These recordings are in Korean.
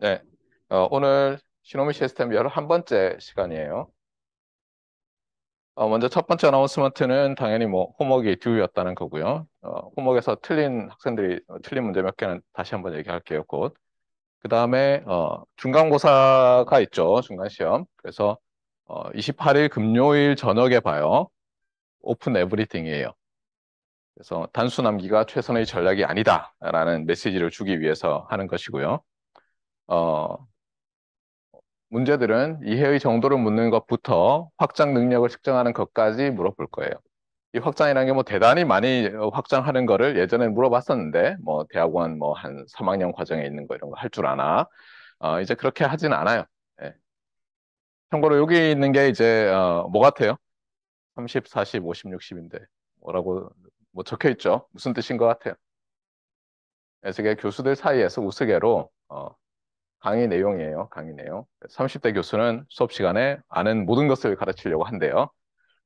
네, 어, 오늘 시노미 시스템 열한 번째 시간이에요. 어, 먼저 첫 번째 어나운스먼트는 당연히 뭐 호목이 듀였다는 거고요. 어, 호목에서 틀린 학생들이 틀린 문제 몇 개는 다시 한번 얘기할게요. 곧. 그 다음에 어, 중간고사가 있죠. 중간시험. 그래서 어, 28일 금요일 저녁에 봐요. 오픈 에브리띵이에요. 그래서 단순 암기가 최선의 전략이 아니다라는 메시지를 주기 위해서 하는 것이고요. 어, 문제들은 이해의 정도를 묻는 것부터 확장 능력을 측정하는 것까지 물어볼 거예요. 이 확장이라는 게 뭐 대단히 많이 확장하는 거를 예전에 물어봤었는데 뭐 대학원 뭐 한 3학년 과정에 있는 거 이런 거 할 줄 아나 어, 이제 그렇게 하진 않아요. 예. 참고로 여기 있는 게 이제 어, 뭐 같아요? 30, 40, 50, 60인데 뭐라고 뭐 적혀 있죠? 무슨 뜻인 것 같아요? 그래서 교수들 사이에서 우스개로 어, 강의 내용이에요. 강의 내용. 30대 교수는 수업 시간에 아는 모든 것을 가르치려고 한대요.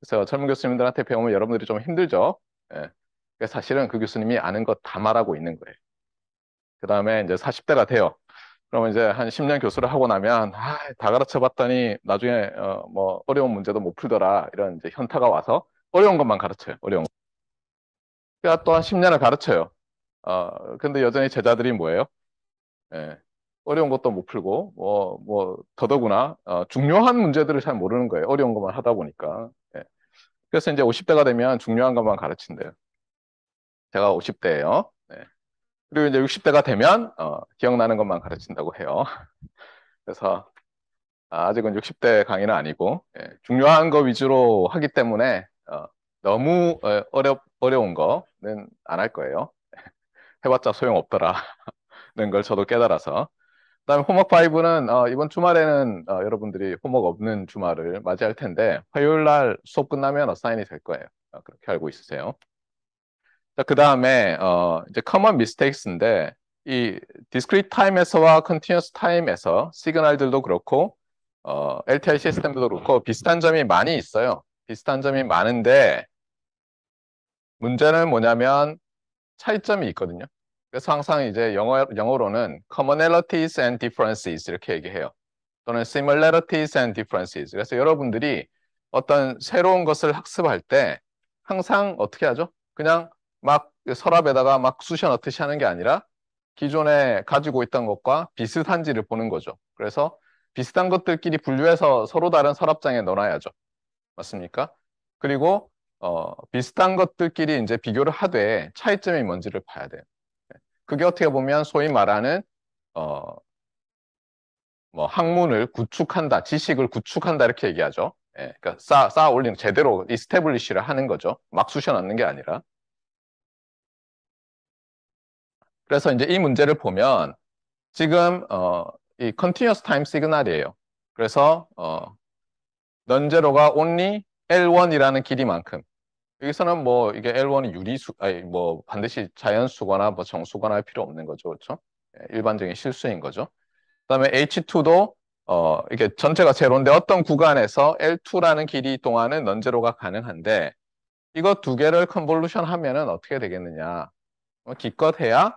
그래서 젊은 교수님들한테 배우면 여러분들이 좀 힘들죠. 예. 사실은 그 교수님이 아는 것 다 말하고 있는 거예요. 그 다음에 이제 40대가 돼요. 그러면 이제 한 10년 교수를 하고 나면 아, 다 가르쳐봤더니 나중에 어, 뭐 어려운 문제도 못 풀더라 이런 이제 현타가 와서 어려운 것만 가르쳐요. 어려운. 그러니까 또한 10년을 가르쳐요. 어, 근데 여전히 제자들이 뭐예요? 예, 어려운 것도 못 풀고 뭐, 뭐 더더구나 어, 중요한 문제들을 잘 모르는 거예요. 어려운 것만 하다 보니까. 예. 그래서 이제 50대가 되면 중요한 것만 가르친대요. 제가 50대예요. 예. 그리고 이제 60대가 되면 어, 기억나는 것만 가르친다고 해요. 그래서 아직은 60대 강의는 아니고 예. 중요한 거 위주로 하기 때문에 어, 너무 어려, 어려운 거는 안 할 거예요. 해봤자 소용없더라는 걸 저도 깨달아서 그다음에 호이브는 어, 이번 주말에는 어, 여러분들이 호목 없는 주말을 맞이할 텐데 화요일 날 수업 끝나면 어사인이 될 거예요. 어, 그렇게 알고 있으세요. 자, 그다음에 어, 이제 common mistakes인데 이 discrete time에서와 continuous time에서 시그널들도 그렇고 어, LTI 시스템도 그렇고 비슷한 점이 많이 있어요. 비슷한 점이 많은데 문제는 뭐냐면 차이점이 있거든요. 그래서 항상 이제 영어, 영어로는 commonalities and differences 이렇게 얘기해요. 또는 similarities and differences. 그래서 여러분들이 어떤 새로운 것을 학습할 때 항상 어떻게 하죠? 그냥 막 서랍에다가 막 쑤셔 넣듯이 하는 게 아니라 기존에 가지고 있던 것과 비슷한지를 보는 거죠. 그래서 비슷한 것들끼리 분류해서 서로 다른 서랍장에 넣어놔야죠. 맞습니까? 그리고 어, 비슷한 것들끼리 이제 비교를 하되 차이점이 뭔지를 봐야 돼요. 그게 어떻게 보면 소위 말하는 어, 뭐 학문을 구축한다, 지식을 구축한다 이렇게 얘기하죠. 예, 그러니까 쌓아, 쌓아 올리는 제대로 이스테블리시를 하는 거죠. 막 쑤셔 넣는 게 아니라. 그래서 이제 이 문제를 보면 지금 어, 이 컨티뉴어스 타임 시그널이에요. 그래서 어, 넌제로가 only L1이라는 길이만큼 여기서는 뭐 이게 L1은 유리수, 아니 뭐 반드시 자연수거나 뭐 정수거나 할 필요 없는 거죠. 그렇죠? 예, 일반적인 실수인 거죠. 그다음에 H2도 어 이게 전체가 제로인데 어떤 구간에서 L2라는 길이 동안은 넌제로가 가능한데 이거 두 개를 컨볼루션 하면은 어떻게 되겠느냐? 뭐 기껏해야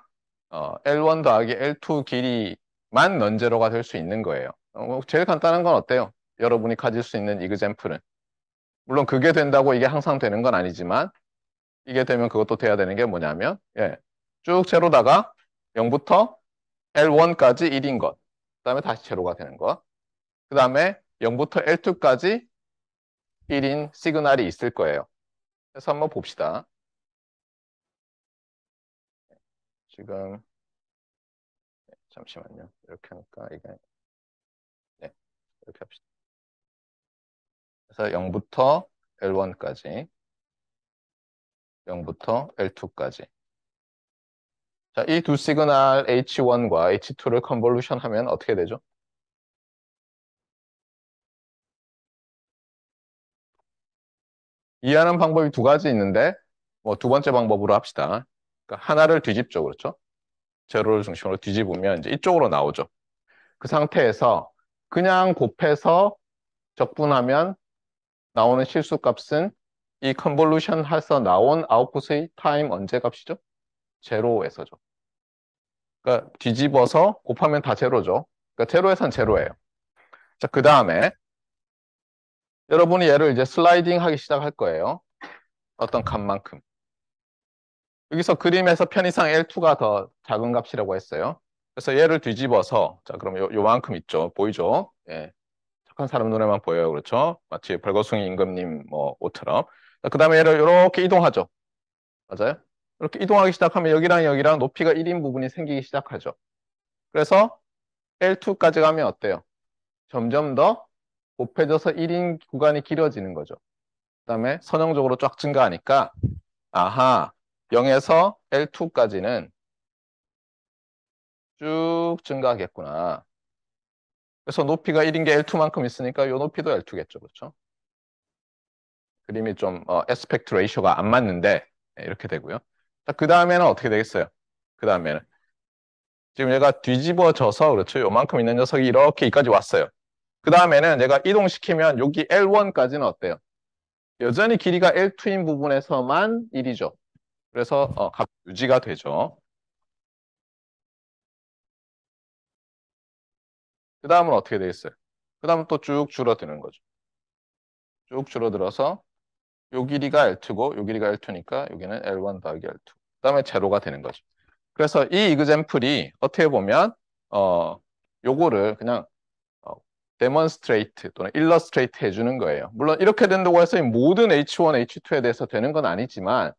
어 L1 더하기 L2 길이만 넌제로가 될 수 있는 거예요. 어, 제일 간단한 건 어때요? 여러분이 가질 수 있는 이그젬플은 물론 그게 된다고 이게 항상 되는 건 아니지만 이게 되면 그것도 돼야 되는 게 뭐냐면 예, 쭉 제로다가 0부터 L1까지 1인 것. 그 다음에 다시 제로가 되는 것. 그 다음에 0부터 L2까지 1인 시그널이 있을 거예요. 그래서 한번 봅시다. 지금 네, 잠시만요. 이렇게 하니까 이게 네, 이렇게 합시다. 그래서 0부터 L1까지 0부터 L2까지 자, 이 두 시그널 H1과 H2를 컨볼루션 하면 어떻게 되죠? 이해하는 방법이 두 가지 있는데 뭐 두 번째 방법으로 합시다. 그러니까 하나를 뒤집죠. 그렇죠? 제로를 중심으로 뒤집으면 이제 이쪽으로 나오죠. 그 상태에서 그냥 곱해서 적분하면 나오는 실수값은 이 컨볼루션 해서 나온 아웃풋의 타임 언제 값이죠? 제로에서죠. 그러니까 뒤집어서 곱하면 다 제로죠. 그러니까 제로에선 제로예요. 자, 그 다음에 여러분이 얘를 이제 슬라이딩 하기 시작할 거예요. 어떤 값만큼. 여기서 그림에서 편의상 L2가 더 작은 값이라고 했어요. 그래서 얘를 뒤집어서 자 그럼 요, 요만큼 있죠. 보이죠? 예. 착한 사람 눈에만 보여요. 그렇죠? 마치 벌거숭이 임금님 뭐 옷처럼. 그 다음에 얘를 이렇게 이동하죠. 맞아요? 이렇게 이동하기 시작하면 여기랑 여기랑 높이가 1인 부분이 생기기 시작하죠. 그래서 L2까지 가면 어때요? 점점 더 곱해져서 1인 구간이 길어지는 거죠. 그 다음에 선형적으로 쫙 증가하니까 아하 0에서 L2까지는 쭉 증가하겠구나. 그래서 높이가 1인 게 L2만큼 있으니까 이 높이도 L2겠죠. 그렇죠? 그림이 좀 어, 에스펙트 레이셔가 안 맞는데 네, 이렇게 되고요. 그 다음에는 어떻게 되겠어요? 그 다음에는 지금 얘가 뒤집어져서 그렇죠. 요만큼 있는 녀석이 이렇게 여기까지 왔어요. 그 다음에는 얘가 이동시키면 여기 L1까지는 어때요? 여전히 길이가 L2인 부분에서만 1이죠. 그래서 어, 유지가 되죠. 그 다음은 어떻게 돼 있어요? 그 다음은 또 쭉 줄어드는 거죠. 쭉 줄어들어서 요 길이가 L2고 요 길이가 L2니까 여기는 L1 더하기 L2. 그 다음에 제로가 되는 거죠. 그래서 이 e x a m p l e 이 어떻게 보면 어 요거를 그냥 어, demonstrate 또는 illustrate 해주는 거예요. 물론 이렇게 된다고 해서 모든 H1, H2에 대해서 되는 건 아니지만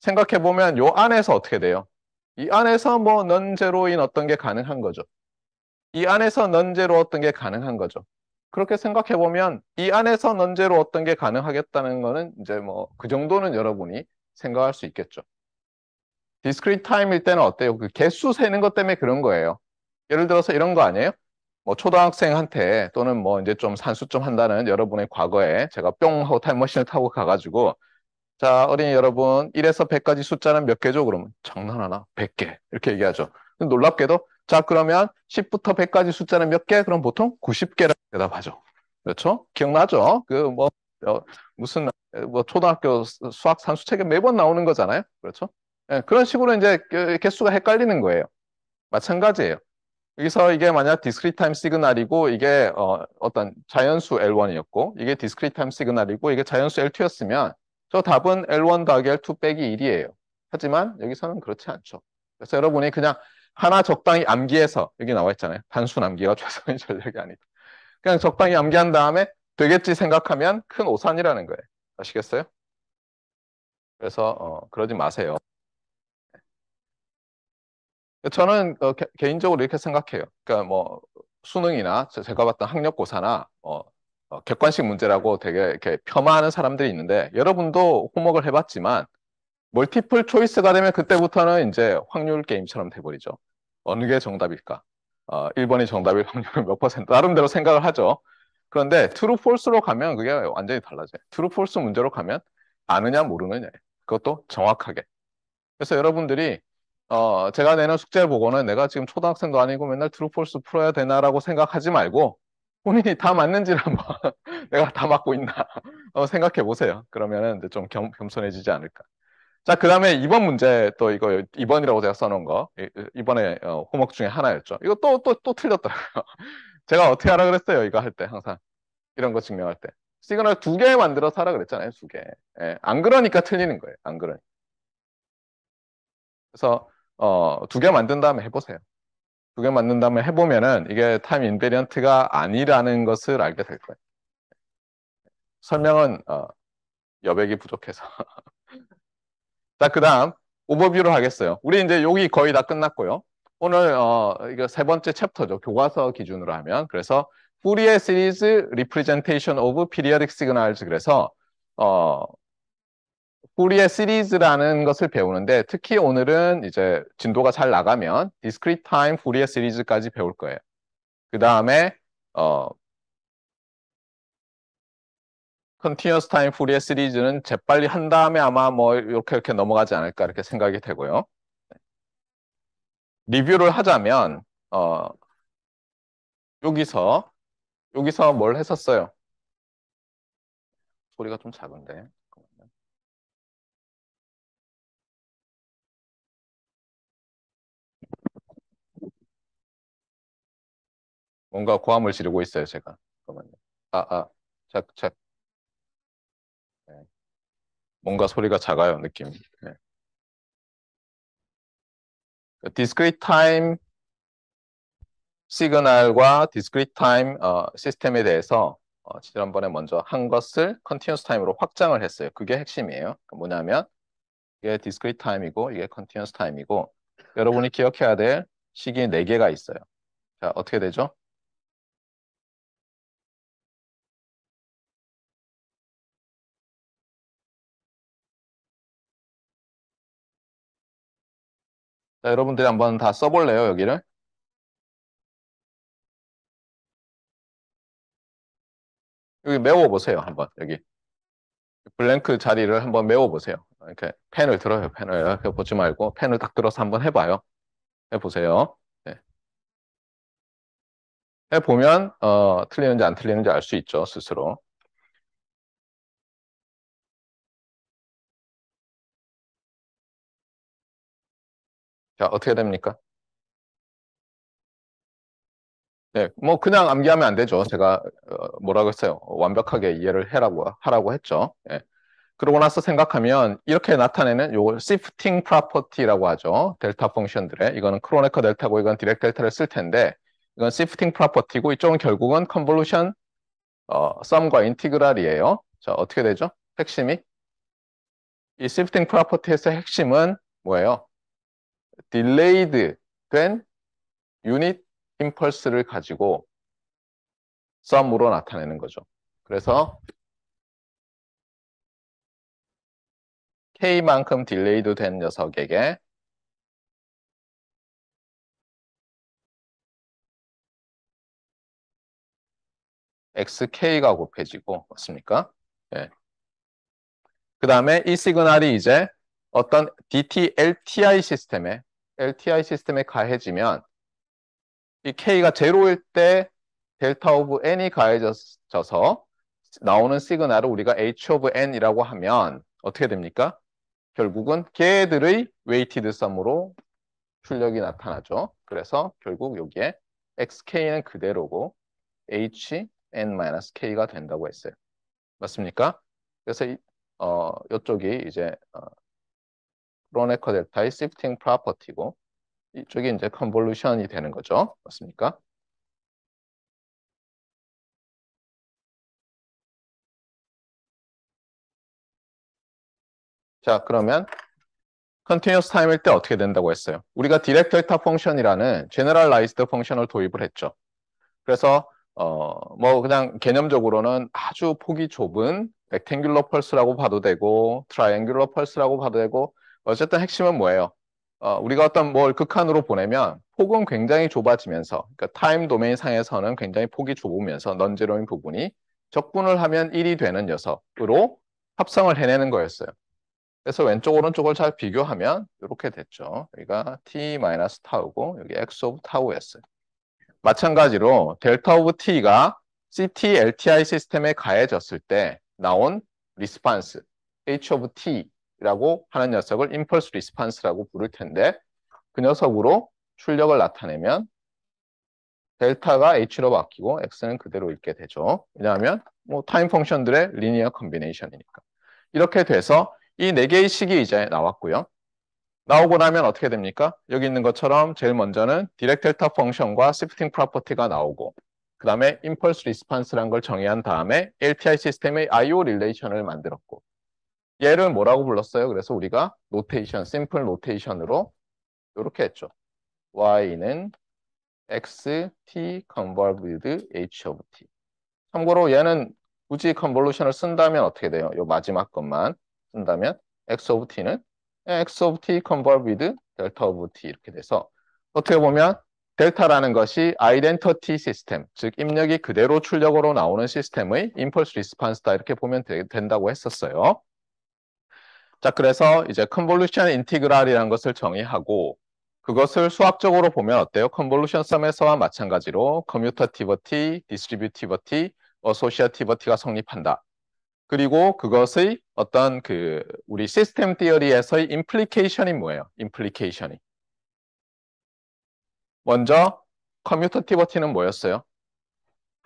생각해보면 요 안에서 어떻게 돼요? 이 안에서 뭐 넌제로인 어떤 게 가능한 거죠. 이 안에서 넌제로 어떤 게 가능한 거죠. 그렇게 생각해 보면 이 안에서 넌제로 어떤 게 가능하겠다는 거는 이제 뭐 그 정도는 여러분이 생각할 수 있겠죠. 디스크리트 타임일 때는 어때요? 그 개수 세는 것 때문에 그런 거예요. 예를 들어서 이런 거 아니에요? 뭐 초등학생한테 또는 뭐 이제 좀 산수 좀 한다는 여러분의 과거에 제가 뿅 하고 타임머신을 타고 가가지고 자 어린이 여러분 1에서 100까지 숫자는 몇 개죠? 그러면 장난하나? 100개 이렇게 얘기하죠. 놀랍게도 자, 그러면 10부터 100까지 숫자는 몇 개? 그럼 보통 90개라고 대답하죠. 그렇죠? 기억나죠? 그뭐 어, 무슨 뭐 초등학교 수학 산수책에 매번 나오는 거잖아요. 그렇죠? 예, 그런 식으로 이제 그 개수가 헷갈리는 거예요. 마찬가지예요. 여기서 이게 만약 디스크리트 타임 시그널이고 이게 어, 어떤 자연수 L1이었고 이게 디스크리트 타임 시그널이고 이게 자연수 L2였으면 저 답은 L1 더하기 L2 빼기 1이에요. 하지만 여기서는 그렇지 않죠. 그래서 여러분이 그냥 하나 적당히 암기해서 여기 나와 있잖아요. 단순 암기가 최선의 전략이 아니다. 그냥 적당히 암기한 다음에 되겠지 생각하면 큰 오산이라는 거예요. 아시겠어요? 그래서 어, 그러지 마세요. 네. 저는 어, 개, 인적으로 이렇게 생각해요. 그러니까 뭐 수능이나 제가 봤던 학력고사나 뭐, 어, 객관식 문제라고 되게 이렇게 폄하하는 사람들이 있는데 여러분도 호목을 해봤지만 멀티플 초이스가 되면 그때부터는 이제 확률 게임처럼 돼버리죠. 어느 게 정답일까? 어, 1번이 정답일 확률은 몇 퍼센트? 나름대로 생각을 하죠. 그런데 트루 폴스로 가면 그게 완전히 달라져요. 트루 폴스 문제로 가면 아느냐 모르느냐 그것도 정확하게. 그래서 여러분들이 어, 제가 내는 숙제 보고는 내가 지금 초등학생도 아니고 맨날 트루 폴스 풀어야 되나라고 생각하지 말고 본인이 다 맞는지를 한번 내가 다 맞고 있나 어, 생각해 보세요. 그러면 이제 좀 겸, 겸손해지지 않을까. 자, 그 다음에 이번 문제 또 이거 이번이라고 제가 써놓은 거 이번에 어, 호목 중에 하나였죠. 이거 또 또 또 틀렸더라고요. 제가 어떻게 하라 그랬어요? 이거 할 때 항상 이런 거 증명할 때 시그널 두 개 만들어서 하라 그랬잖아요. 두 개. 예, 안 그러니까 틀리는 거예요. 안 그러니. 까 그래서 어, 두 개 만든 다음에 해보세요. 두 개 만든 다음에 해보면은 이게 타임 인베리언트가 아니라는 것을 알게 될 거예요. 설명은 어, 여백이 부족해서. 자, 그 다음 오버뷰를 하겠어요. 우리 이제 여기 거의 다 끝났고요. 오늘 어, 이거 세 번째 챕터죠. 교과서 기준으로 하면. 그래서 뿌리의 시리즈 Representation of Periodic Signals 그래서 어, 뿌리의 시리즈라는 것을 배우는데 특히 오늘은 이제 진도가 잘 나가면 Discrete Time 뿌리의 시리즈까지 배울 거예요. 그 다음에 어, 컨티뉴스 타임 프리의 시리즈는 재빨리 한 다음에 아마 뭐 이렇게 이렇게 넘어가지 않을까 이렇게 생각이 되고요. 리뷰를 하자면 어 여기서 여기서 뭘 했었어요? 소리가 좀 작은데. 뭔가 고함을 지르고 있어요, 제가. 잠깐만요. 아, 아, 착, 착. 뭔가 소리가 작아요, 느낌. 네. 디스크리트 타임 시그널과 디스크리트 타임 어, 시스템에 대해서 어, 지난번에 먼저 한 것을 컨티뉴스 타임으로 확장을 했어요. 그게 핵심이에요. 그러니까 뭐냐면 이게 디스크리트 타임이고 이게 컨티뉴스 타임이고 여러분이 기억해야 될 시기 4개가 있어요. 자, 어떻게 되죠? 자, 여러분들이 한번 다 써볼래요, 여기를? 여기 메워보세요, 한번, 여기. 블랭크 자리를 한번 메워보세요. 이렇게 펜을 들어요, 펜을. 이렇게 보지 말고, 펜을 딱 들어서 한번 해봐요. 해보세요. 네. 해보면, 어, 틀리는지 안 틀리는지 알 수 있죠, 스스로. 자, 어떻게 됩니까? 네, 뭐 그냥 암기하면 안 되죠. 제가 어, 뭐라고 했어요. 완벽하게 이해를 해라고 하라고 했죠. 네. 그러고 나서 생각하면 이렇게 나타내는 요걸 shifting 시프팅 프로퍼티라고 하죠. 델타 펑션들의 이거는 크로네커 델타고 이건 디렉 델타를 쓸 텐데 이건 shifting 시프팅 프로퍼티고 이쪽은 결국은 컨볼루션 어, 썸과 인티그랄이에요. 자, 어떻게 되죠? 핵심이 이 shifting 시프팅 프로퍼티에서 핵심은 뭐예요? 딜레이드 된 유닛 임펄스를 가지고 썸으로 나타내는 거죠. 그래서 K만큼 딜레이드 된 녀석에게 XK가 곱해지고 맞습니까? 예. 그 다음에 이 시그널이 이제 어떤 DT, LTI 시스템에 LTI 시스템에 가해지면 이 K가 제로일 때 델타 오브 N이 가해져서 나오는 시그널을 우리가 H 오브 N이라고 하면 어떻게 됩니까? 결국은 걔들의 웨이티드 썸으로 출력이 나타나죠. 그래서 결국 여기에 XK는 그대로고 HN-K가 된다고 했어요. 맞습니까? 그래서 이, 어, 이쪽이 이제 어, 로네커 델타의 시프팅 프로퍼티고 이쪽이 이제 컨볼루션이 되는 거죠. 맞습니까? 자, 그러면 컨티뉴스 타임일 때 어떻게 된다고 했어요? 우리가 디렉터타 펑션이라는 제너럴라이즈드 펑션을 도입을 했죠. 그래서 어, 뭐 그냥 개념적으로는 아주 폭이 좁은 렉탱귤러 펄스라고 봐도 되고 트라이앵귤러 펄스라고 봐도 되고 어쨌든 핵심은 뭐예요? 어, 우리가 어떤 뭘 극한으로 보내면 폭은 굉장히 좁아지면서 그러니까 타임 도메인 상에서는 굉장히 폭이 좁으면서 넌제로인 부분이 적분을 하면 1이 되는 녀석으로 합성을 해내는 거였어요. 그래서 왼쪽 오른쪽을 잘 비교하면 이렇게 됐죠. 여기가 t 마이너스 타우고 여기 x 오브 타우였어요. 마찬가지로 델타 오브 t가 CT LTI 시스템에 가해졌을 때 나온 리스판스 h 오브 t 라고 하는 녀석을 impulse response라고 부를 텐데 그 녀석으로 출력을 나타내면 델타가 h로 바뀌고 x는 그대로 있게 되죠. 왜냐하면 뭐 타임 펑션들의 리니어 컨비네이션이니까. 이렇게 돼서 이 네 개의 식이 이제 나왔고요. 나오고 나면 어떻게 됩니까? 여기 있는 것처럼 제일 먼저는 디렉 델타 펑션과 시프팅 프로퍼티가 나오고 그 다음에 impulse response라는 걸 정의한 다음에 LTI 시스템의 IO 릴레이션을 만들었고 얘를 뭐라고 불렀어요? 그래서 우리가 노테이션, 심플 노테이션으로 이렇게 했죠. y는 x, t, convolved, h of t. 참고로 얘는 굳이 컨볼루션을 쓴다면 어떻게 돼요? 요 마지막 것만 쓴다면 x of t는 x of t convolved, delta of t 이렇게 돼서 어떻게 보면 델타라는 것이 아이덴터티 시스템, 즉 입력이 그대로 출력으로 나오는 시스템의 임펄스 리스판스다 이렇게 보면 되, 된다고 했었어요. 자, 그래서 이제 컨볼루션 인티그랄이라는 것을 정의하고 그것을 수학적으로 보면 어때요? 컨볼루션 썸에서와 마찬가지로 커뮤터티버티, 디스트리뷰티버티, 어소시아티버티가 성립한다. 그리고 그것의 어떤 그 우리 시스템 디어리에서의 임플리케이션이 뭐예요? 임플리케이션이. 먼저 커뮤터티버티는 뭐였어요?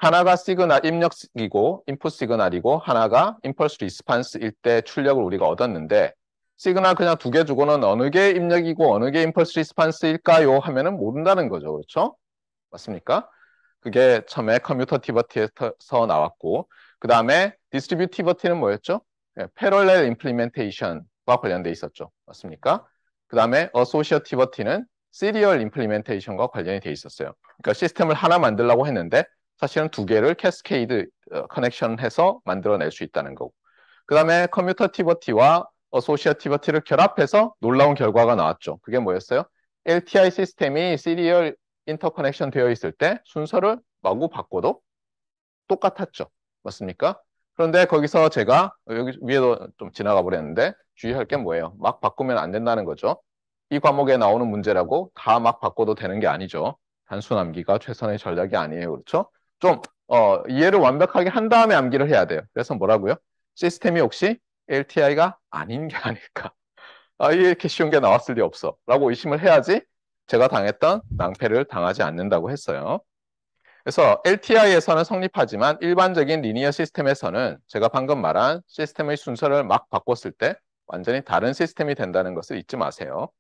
하나가 시그널 입력이고 인풋 시그널이고 하나가 임펄스 리스판스일 때 출력을 우리가 얻었는데 시그널 그냥 두 개 주고는 어느 게 입력이고 어느 게 임펄스 리스판스일까요? 하면은 모른다는 거죠. 그렇죠? 맞습니까? 그게 처음에 커뮤터티버티에서 나왔고 그 다음에 디스트리뷰티버티는 뭐였죠? 패럴렐 예, 임플리멘테이션과 관련돼 있었죠. 맞습니까? 그 다음에 어소시어티버티는 시리얼 임플리멘테이션과 관련이 돼 있었어요. 그러니까 시스템을 하나 만들라고 했는데 사실은 두 개를 캐스케이드 어, 커넥션해서 만들어낼 수 있다는 거고 그 다음에 커뮤터티버티와 어소시아티버티를 결합해서 놀라운 결과가 나왔죠. 그게 뭐였어요? LTI 시스템이 CDL 인터커넥션 되어 있을 때 순서를 마구 바꿔도 똑같았죠. 맞습니까? 그런데 거기서 제가 여기 위에도 좀 지나가 버렸는데 주의할 게 뭐예요? 막 바꾸면 안 된다는 거죠. 이 과목에 나오는 문제라고 다 막 바꿔도 되는 게 아니죠. 단순 암기가 최선의 전략이 아니에요. 그렇죠? 좀 어, 이해를 완벽하게 한 다음에 암기를 해야 돼요. 그래서 뭐라고요? 시스템이 혹시 LTI가 아닌 게 아닐까? 아, 이렇게 쉬운 게 나왔을 리 없어. 라고 의심을 해야지 제가 당했던 낭패를 당하지 않는다고 했어요. 그래서 LTI에서는 성립하지만 일반적인 리니어 시스템에서는 제가 방금 말한 시스템의 순서를 막 바꿨을 때 완전히 다른 시스템이 된다는 것을 잊지 마세요.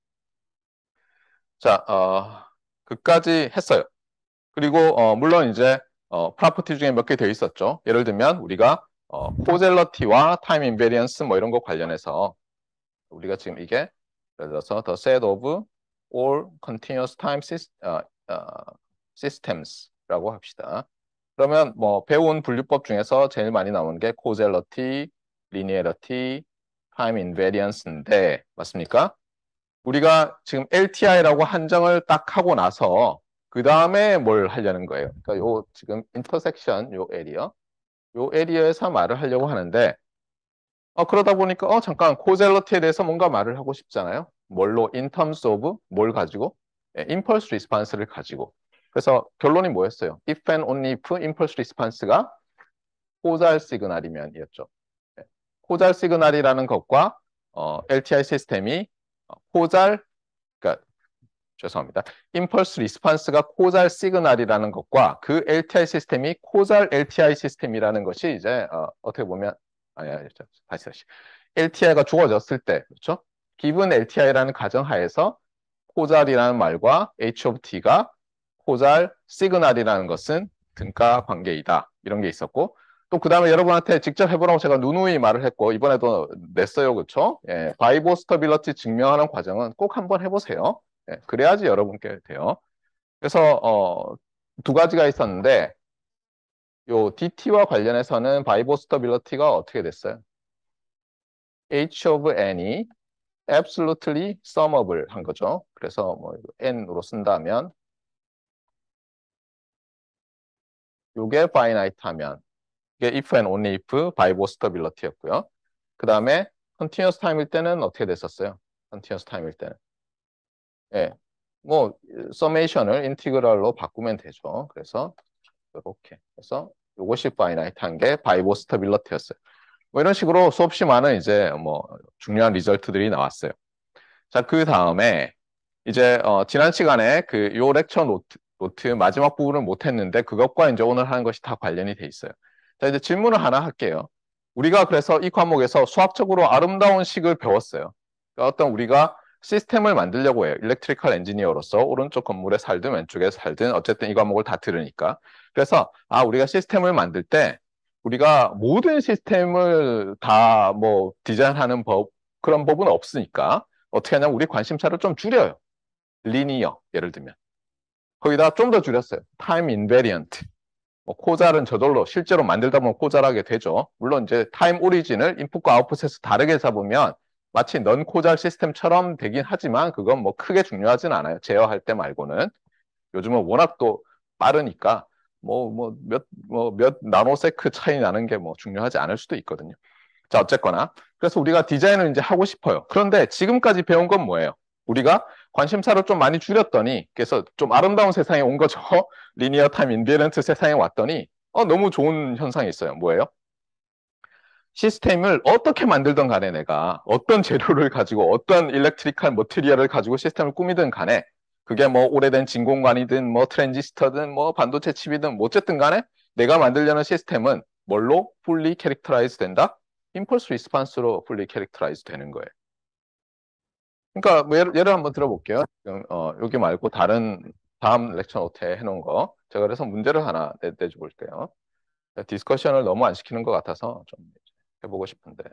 자, 어, 그까지 했어요. 그리고 어, 물론 이제 어, 프로퍼티 중에 몇 개 되어 있었죠. 예를 들면 우리가 어, 포젤러티와 타임 인베리언스 뭐 이런 거 관련해서 우리가 지금 이게 예를 들어서 the set of all continuous time 어, 어, systems 라고 합시다. 그러면 뭐 배운 분류법 중에서 제일 많이 나오는 게 코젤러티, 리니에러티, 타임 인베리언스인데 맞습니까? 우리가 지금 LTI라고 한정을 딱 하고 나서 그 다음에 뭘 하려는 거예요. 그러니까 요 지금 인터섹션 요 에리어 요 에리어에서 말을 하려고 하는데 어, 그러다 보니까 어 잠깐 코젤러티에 대해서 뭔가 말을 하고 싶잖아요. 뭘로 인텀스 오브 뭘 가지고 예, 펄스리스판스를 가지고 그래서 결론이 뭐였어요? if and only if i 펄스리스판스가 코잘 시그널이면이었죠. 코잘 시그널이라는 것과 어, LTI 시스템이 코잘 죄송합니다. 임펄스 리스판스가 코잘 시그널이라는 것과 그 LTI 시스템이 코잘 LTI 시스템이라는 것이 이제 어, 떻게 보면 아니 아니 예, 다시 다시 LTI가 주어졌을 때 그렇죠? 기본 LTI라는 가정하에서 코잘이라는 말과 H of T가 코잘 시그널이라는 것은 등가 관계이다 이런 게 있었고 또 그 다음에 여러분한테 직접 해보라고 제가 누누이 말을 했고 이번에도 냈어요 그렇죠? 예, 바이보스터빌러티 증명하는 과정은 꼭 한번 해보세요. 예, 그래야지 여러분께 돼요. 그래서 어, 두 가지가 있었는데 요 DT와 관련해서는 바이보스터빌러티가 어떻게 됐어요? H of n이 absolutely summable 한 거죠. 그래서 뭐 n으로 쓴다면 요게 finite 하면 이게 if and only if 바이보스터빌러티였고요. 그 다음에 continuous t i m e 일 때는 어떻게 됐었어요? continuous t i m e 일 때는 예, 뭐 서메이션을 인티그럴로 바꾸면 되죠. 그래서 이렇게 해서 요것이 파이나이트한 게 바이보 스타빌러티였어요. 뭐 이런 식으로 수없이 많은 이제 뭐 중요한 리절트들이 나왔어요. 자, 그 다음에 이제 어, 지난 시간에 그요 렉처 노트, 노트 마지막 부분을 못 했는데 그것과 이제 오늘 하는 것이 다 관련이 돼 있어요. 자, 이제 질문을 하나 할게요. 우리가 그래서 이 과목에서 수학적으로 아름다운 식을 배웠어요. 그러니까 어떤 우리가 시스템을 만들려고 해요. 일렉트리컬 엔지니어로서 오른쪽 건물에 살든 왼쪽에 살든 어쨌든 이 과목을 다 들으니까. 그래서 아 우리가 시스템을 만들 때 우리가 모든 시스템을 다 뭐 디자인하는 법 그런 법은 없으니까 어떻게 하냐면 우리 관심사를 좀 줄여요. 리니어 예를 들면 거기다 좀 더 줄였어요. 타임 인베리언트 뭐 코잘은 저절로 실제로 만들다 보면 코잘하게 되죠. 물론 이제 타임 오리진을 인풋과 아웃풋에서 다르게 잡으면 마치 넌코잘 시스템처럼 되긴 하지만 그건 뭐 크게 중요하진 않아요. 제어할 때 말고는. 요즘은 워낙 또 빠르니까 뭐 뭐몇뭐몇 뭐 나노세크 차이 나는 게 뭐 중요하지 않을 수도 있거든요. 자, 어쨌거나 그래서 우리가 디자인을 이제 하고 싶어요. 그런데 지금까지 배운 건 뭐예요? 우리가 관심사를 좀 많이 줄였더니 그래서 좀 아름다운 세상에 온 거죠. 리니어 타임 인디런트 세상에 왔더니 어 너무 좋은 현상이 있어요. 뭐예요? 시스템을 어떻게 만들던 간에 내가 어떤 재료를 가지고 어떤 일렉트리컬 머티리얼을 가지고 시스템을 꾸미든 간에 그게 뭐 오래된 진공관이든 뭐 트랜지스터든 뭐 반도체 칩이든 뭐 어쨌든 간에 내가 만들려는 시스템은 뭘로 풀리 캐릭터라이즈 된다? 임펄스 리스판스로 풀리 캐릭터라이즈 되는 거예요. 그러니까 뭐 예를 한번 들어볼게요. 지금 어, 여기 말고 다른 다음 렉처 노트에 해놓은 거 제가 그래서 문제를 하나 내, 내줘 볼게요. 디스커션을 너무 안 시키는 것 같아서 좀 해보고 싶은데.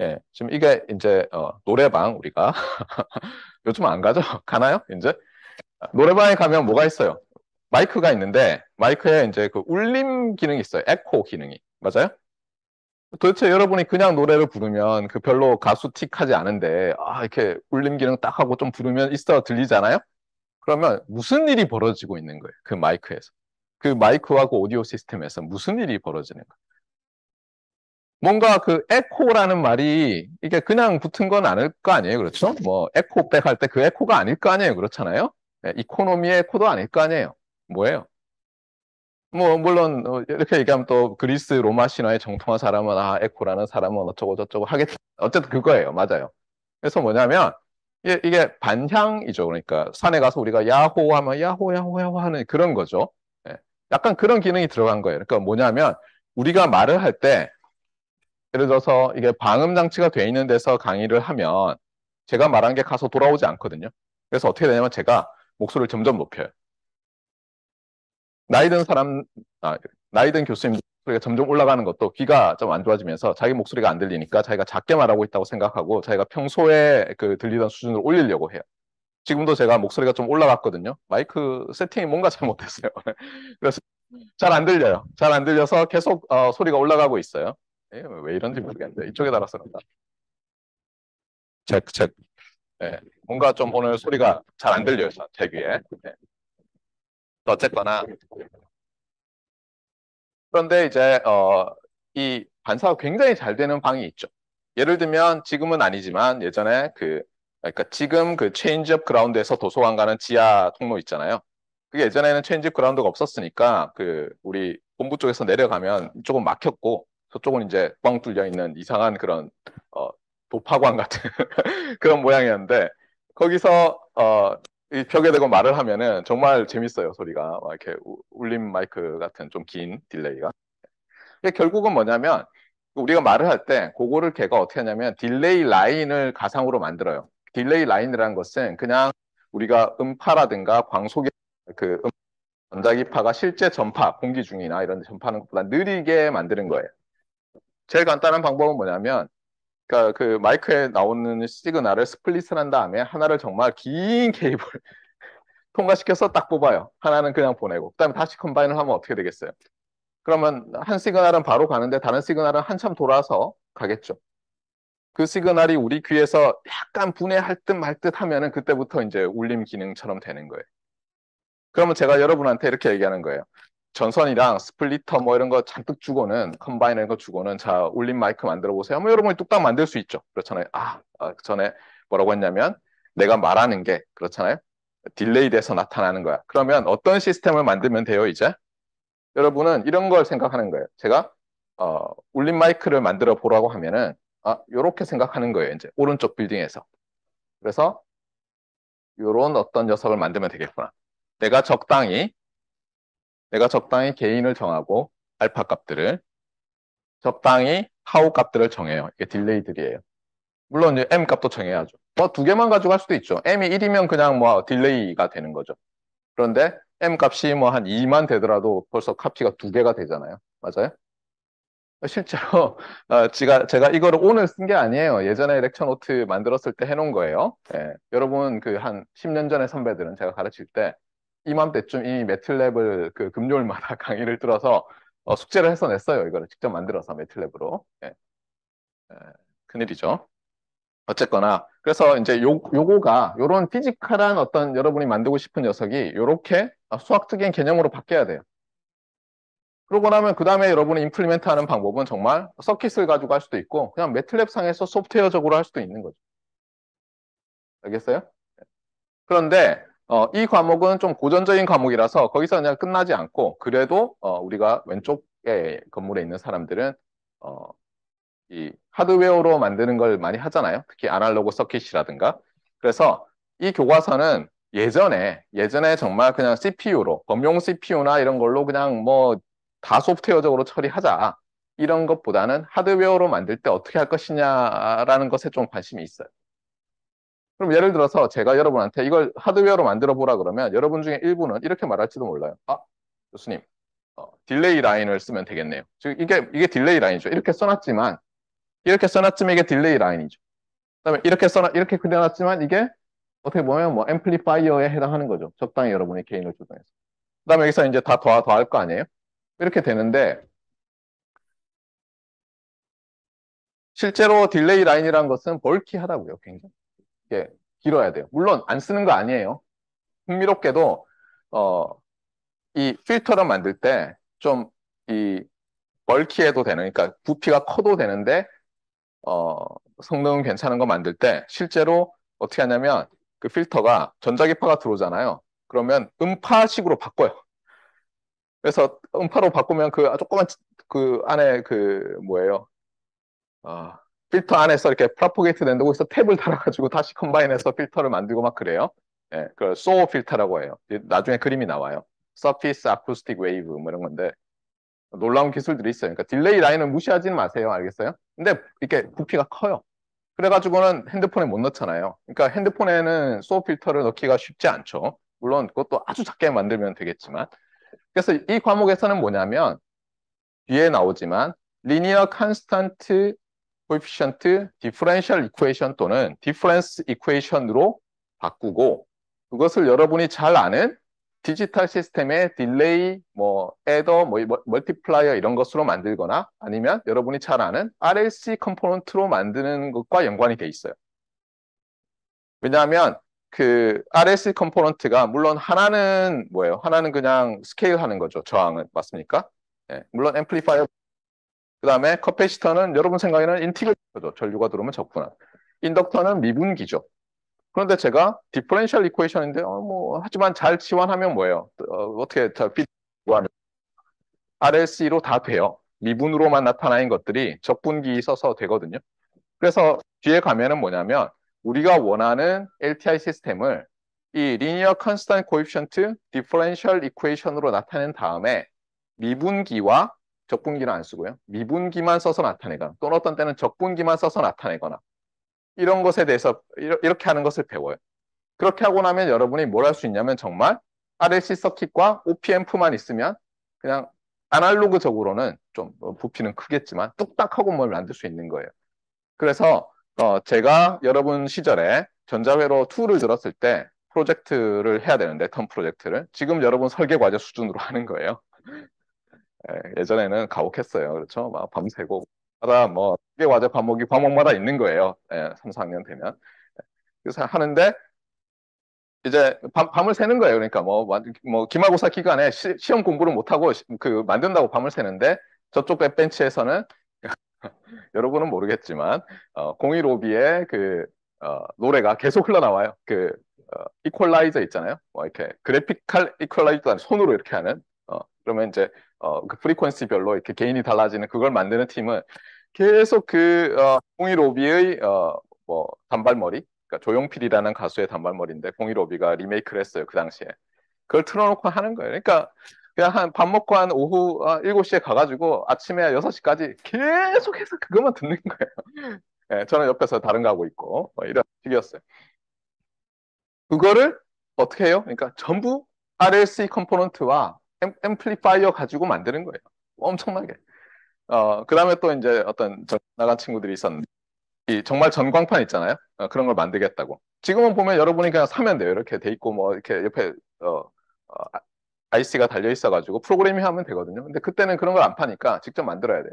예, 지금 이게 이제 어, 노래방 우리가 요즘 안 가죠? 가나요? 이제 노래방에 가면 뭐가 있어요? 마이크가 있는데 마이크에 이제 그 울림 기능이 있어요. 에코 기능이 맞아요? 도대체 여러분이 그냥 노래를 부르면 그 별로 가수 틱하지 않은데 아 이렇게 울림 기능 딱 하고 좀 부르면 있어 들리잖아요? 그러면 무슨 일이 벌어지고 있는 거예요? 그 마이크에서 그 마이크하고 오디오 시스템에서 무슨 일이 벌어지는가? 뭔가 그 에코라는 말이 이게 그냥 붙은 건 아닐 거 아니에요. 그렇죠? 뭐 에코백 할 때 그 에코가 아닐 거 아니에요. 그렇잖아요? 네, 이코노미의 에코도 아닐 거 아니에요. 뭐예요? 뭐 물론 어, 이렇게 얘기하면 또 그리스 로마 신화의 정통한 사람은 아 에코라는 사람은 어쩌고 저쩌고 하겠다. 어쨌든 그거예요. 맞아요. 그래서 뭐냐면 이게, 반향이죠. 그러니까 산에 가서 우리가 야호 하면 야호 야호 야호 하는 그런 거죠. 약간 그런 기능이 들어간 거예요. 그러니까 뭐냐면 우리가 말을 할 때 예를 들어서 이게 방음 장치가 돼 있는 데서 강의를 하면 제가 말한 게 가서 돌아오지 않거든요. 그래서 어떻게 되냐면 제가 목소리를 점점 높여요. 나이 든 사람, 아, 나이 든 교수님 목소리가 점점 올라가는 것도 귀가 좀 안 좋아지면서 자기 목소리가 안 들리니까 자기가 작게 말하고 있다고 생각하고 자기가 평소에 그 들리던 수준을 올리려고 해요. 지금도 제가 목소리가 좀 올라갔거든요. 마이크 세팅이 뭔가 잘못됐어요. 그래서 잘 안 들려요. 잘 안 들려서 계속 어, 소리가 올라가고 있어요. 예, 왜 이런지 모르겠는데 이쪽에 달아서 그런가. 체크 체크. 예, 뭔가 좀 오늘 소리가 잘 안 들려요. 제 귀에. 예. 어쨌거나 그런데 이제 어, 이 반사가 굉장히 잘 되는 방이 있죠. 예를 들면 지금은 아니지만 예전에 그 그러니까 지금 그 체인지업 그라운드에서 도서관 가는 지하 통로 있잖아요. 그게 예전에는 체인지업 그라운드가 없었으니까 그 우리 본부 쪽에서 내려가면 조금 막혔고 저쪽은 이제 뻥 뚫려 있는 이상한 그런 어, 도파관 같은 그런 모양이었는데 거기서 어, 이 벽에 대고 말을 하면은 정말 재밌어요 소리가 막 이렇게 울림 마이크 같은 좀 긴 딜레이가 결국은 뭐냐면 우리가 말을 할 때 그거를 걔가 어떻게 하냐면 딜레이 라인을 가상으로 만들어요 딜레이 라인이라는 것은 그냥 우리가 음파라든가 광속의 그 음, 전자기파가 실제 전파, 공기 중이나 이런 데 전파하는 것보다 느리게 만드는 거예요. 제일 간단한 방법은 뭐냐면 그러니까 그 마이크에 나오는 시그널을 스플릿을 한 다음에 하나를 정말 긴 케이블 통과시켜서 딱 뽑아요. 하나는 그냥 보내고 그다음에 다시 컴바인을 하면 어떻게 되겠어요? 그러면 한 시그널은 바로 가는데 다른 시그널은 한참 돌아서 가겠죠. 그 시그널이 우리 귀에서 약간 분해할 듯 말 듯 하면은 그때부터 이제 울림 기능처럼 되는 거예요. 그러면 제가 여러분한테 이렇게 얘기하는 거예요. 전선이랑 스플리터 뭐 이런 거 잔뜩 주고는 컴바인 이 이런 거 주고는 자 울림 마이크 만들어 보세요. 뭐 여러분이 뚝딱 만들 수 있죠. 그렇잖아요. 아, 아 전에 뭐라고 했냐면 내가 말하는 게 그렇잖아요. 딜레이 돼서 나타나는 거야. 그러면 어떤 시스템을 만들면 돼요 이제? 여러분은 이런 걸 생각하는 거예요. 제가 어, 울림 마이크를 만들어 보라고 하면은 아, 요렇게 생각하는 거예요. 이제 오른쪽 빌딩에서. 그래서 요런 어떤 녀석을 만들면 되겠구나. 내가 적당히 내가 적당히 개인을 정하고 알파 값들을 적당히 하우 값들을 정해요. 이게 딜레이들이에요. 물론 이제 m 값도 정해야죠. 뭐 두 개만 가지고 할 수도 있죠. m이 1이면 그냥 뭐 딜레이가 되는 거죠. 그런데 m 값이 뭐 한 2만 되더라도 벌써 값이가 두 개가 되잖아요. 맞아요? 어, 실제로 어, 제가 제가 이거를 오늘 쓴 게 아니에요. 예전에 렉처 노트 만들었을 때 해놓은 거예요. 예. 여러분 그 한 10년 전에 선배들은 제가 가르칠 때 이맘때쯤 이 매틀랩을 그 금요일마다 강의를 들어서 어, 숙제를 해서 냈어요. 이거를 직접 만들어서 매틀랩으로. 예. 예. 큰일이죠. 어쨌거나 그래서 이제 요 요거가 요런 피지컬한 어떤 여러분이 만들고 싶은 녀석이 요렇게 수학적인 개념으로 바뀌어야 돼요. 그러고 나면 그 다음에 여러분이 임플리멘트 하는 방법은 정말 서킷을 가지고 할 수도 있고 그냥 매트랩 상에서 소프트웨어적으로 할 수도 있는 거죠. 알겠어요? 그런데 어, 이 과목은 좀 고전적인 과목이라서 거기서 그냥 끝나지 않고 그래도 어, 우리가 왼쪽에 건물에 있는 사람들은 어, 이 하드웨어로 만드는 걸 많이 하잖아요. 특히 아날로그 서킷이라든가. 그래서 이 교과서는 예전에 예전에 정말 그냥 CPU로 범용 CPU나 이런 걸로 그냥 뭐다 소프트웨어적으로 처리하자 이런 것보다는 하드웨어로 만들 때 어떻게 할 것이냐라는 것에 좀 관심이 있어요. 그럼 예를 들어서 제가 여러분한테 이걸 하드웨어로 만들어 보라 그러면 여러분 중에 일부는 이렇게 말할지도 몰라요. 아, 교수님, 어, 딜레이 라인을 쓰면 되겠네요. 즉 이게 이게 딜레이 라인이죠. 이렇게 써놨지만 이렇게 써놨지만 이게 딜레이 라인이죠. 그다음에 이렇게 써놨 이렇게 그려놨지만 이게 어떻게 보면 뭐 앰플리파이어에 해당하는 거죠. 적당히 여러분의 개인을 조정해서. 그다음에 여기서 이제 다 더하 더할 거 아니에요? 이렇게 되는데 실제로 딜레이 라인이라는 것은 벌키하다고요. 굉장히 예, 길어야 돼요. 물론 안 쓰는 거 아니에요. 흥미롭게도 어, 이 필터를 만들 때 좀 이 벌키해도 되는 그러니까 부피가 커도 되는데 어, 성능은 괜찮은 거 만들 때 실제로 어떻게 하냐면 그 필터가 전자기파가 들어오잖아요. 그러면 음파식으로 바꿔요. 그래서 음파로 바꾸면 그 조그만 그 안에 그 뭐예요? 아 필터 안에서 이렇게 프라포게이트 된다고해서 탭을 달아가지고 다시 컴바인해서 필터를 만들고 막 그래요. 예, 그걸 소어 필터라고 해요. 나중에 그림이 나와요. 서피스 아쿠스틱 웨이브 뭐 이런 건데 놀라운 기술들이 있어요. 그러니까 딜레이 라인을 무시하지 마세요. 알겠어요? 근데 이렇게 부피가 커요. 그래가지고는 핸드폰에 못 넣잖아요. 그러니까 핸드폰에는 소어 필터를 넣기가 쉽지 않죠. 물론 그것도 아주 작게 만들면 되겠지만 그래서 이 과목에서는 뭐냐면 뒤에 나오지만 linear coefficient constant 리니 f 컨스턴트 코이피션트 디퍼런셜 이퀘이션 또는 difference e q u a t i o n 으로 바꾸고 그것을 여러분이 잘 아는 디지털 시스템의 딜레이, 뭐 애더, 뭐 멀티플라이어 이런 것으로 만들거나 아니면 여러분이 잘 아는 RLC 컴포넌트로 만드는 것과 연관이 돼 있어요. 왜냐하면 그 RS 컴포넌트가 물론 하나는 뭐예요? 하나는 그냥 스케일 하는 거죠. 저항은 맞습니까? 네. 물론 앰플리파이어 그다음에 커패시터는 여러분 생각에는 인티그레이터죠. 전류가 들어오면 적분한. 인덕터는 미분기죠. 그런데 제가 디퍼렌셜 이퀘이션인데 어, 뭐 하지만 잘 치환하면 뭐예요? 어, 떻게 구하는 r s c 로다 돼요. 미분으로만 나타나는 것들이 적분기 써서 되거든요. 그래서 뒤에 가면은 뭐냐면 우리가 원하는 LTI 시스템을 이 linear coefficient constant d 리니어 컨스턴 코이피션트 디퍼렌셜 이퀘이션으로 나타낸 다음에 미분기와 적분기는 안 쓰고요. 미분기만 써서 나타내거나 또는 어떤 때는 적분기만 써서 나타내거나 이런 것에 대해서 이렇게 하는 것을 배워요. 그렇게 하고 나면 여러분이 뭘 할 수 있냐면 정말 RLC 서킷과 OPM프만 있으면 그냥 아날로그적으로는 좀 부피는 크겠지만 뚝딱하고 뭘 만들 수 있는 거예요. 그래서 어, 제가 여러분 시절에 전자회로 2를 들었을 때 프로젝트를 해야 되는데 턴 프로젝트를 지금 여러분 설계 과제 수준으로 하는 거예요. 예, 예전에는 가혹했어요. 그렇죠? 막 밤새고 마다 뭐 설계 과제 과목이 과목마다 있는 거예요. 예, 3, 4학년 되면 그래서 하는데 이제 밤, 을 새는 거예요. 그러니까 뭐, 뭐 기말고사 기간에 시, 험 공부를 못하고 그 만든다고 밤을 새는데 저쪽 의 벤치에서는 여러분은 모르겠지만 어, 공이 로비에 그 어, 노래가 계속 흘러나와요. 그 어, 이퀄라이저 있잖아요. 뭐 이렇게 그래픽칼 이퀄라이저 손으로 이렇게 하는 어, 그러면 이제 어, 그 프리퀀시별로 이렇게 개인이 달라지는 그걸 만드는 팀은 계속 그 어, 공이 로비의 어, 뭐 단발머리 그러니까 조용필이라는 가수의 단발머리인데 공이 로비가 리메이크를 했어요. 그 당시에. 그걸 틀어놓고 하는 거예요. 그러니까 그냥 한 밥 먹고 한 오후 7시에 어, 가가지고 아침에 6시까지 계속해서 그것만 듣는 거예요. 네, 저는 옆에서 다른 거 하고 있고 뭐 이런 식이었어요. 그거를 어떻게 해요? 그러니까 전부 RLC 컴포넌트와 앰, 플리파이어 가지고 만드는 거예요. 엄청나게. 어, 그 다음에 또 이제 어떤 나간 친구들이 있었는데 이 정말 전광판 있잖아요. 어, 그런 걸 만들겠다고. 지금은 보면 여러분이 그냥 사면 돼요. 이렇게 돼 있고 뭐 이렇게 옆에 어, 어 아, IC가 달려 있어가지고 프로그래밍 하면 되거든요. 근데 그때는 그런 걸 안 파니까 직접 만들어야 돼요.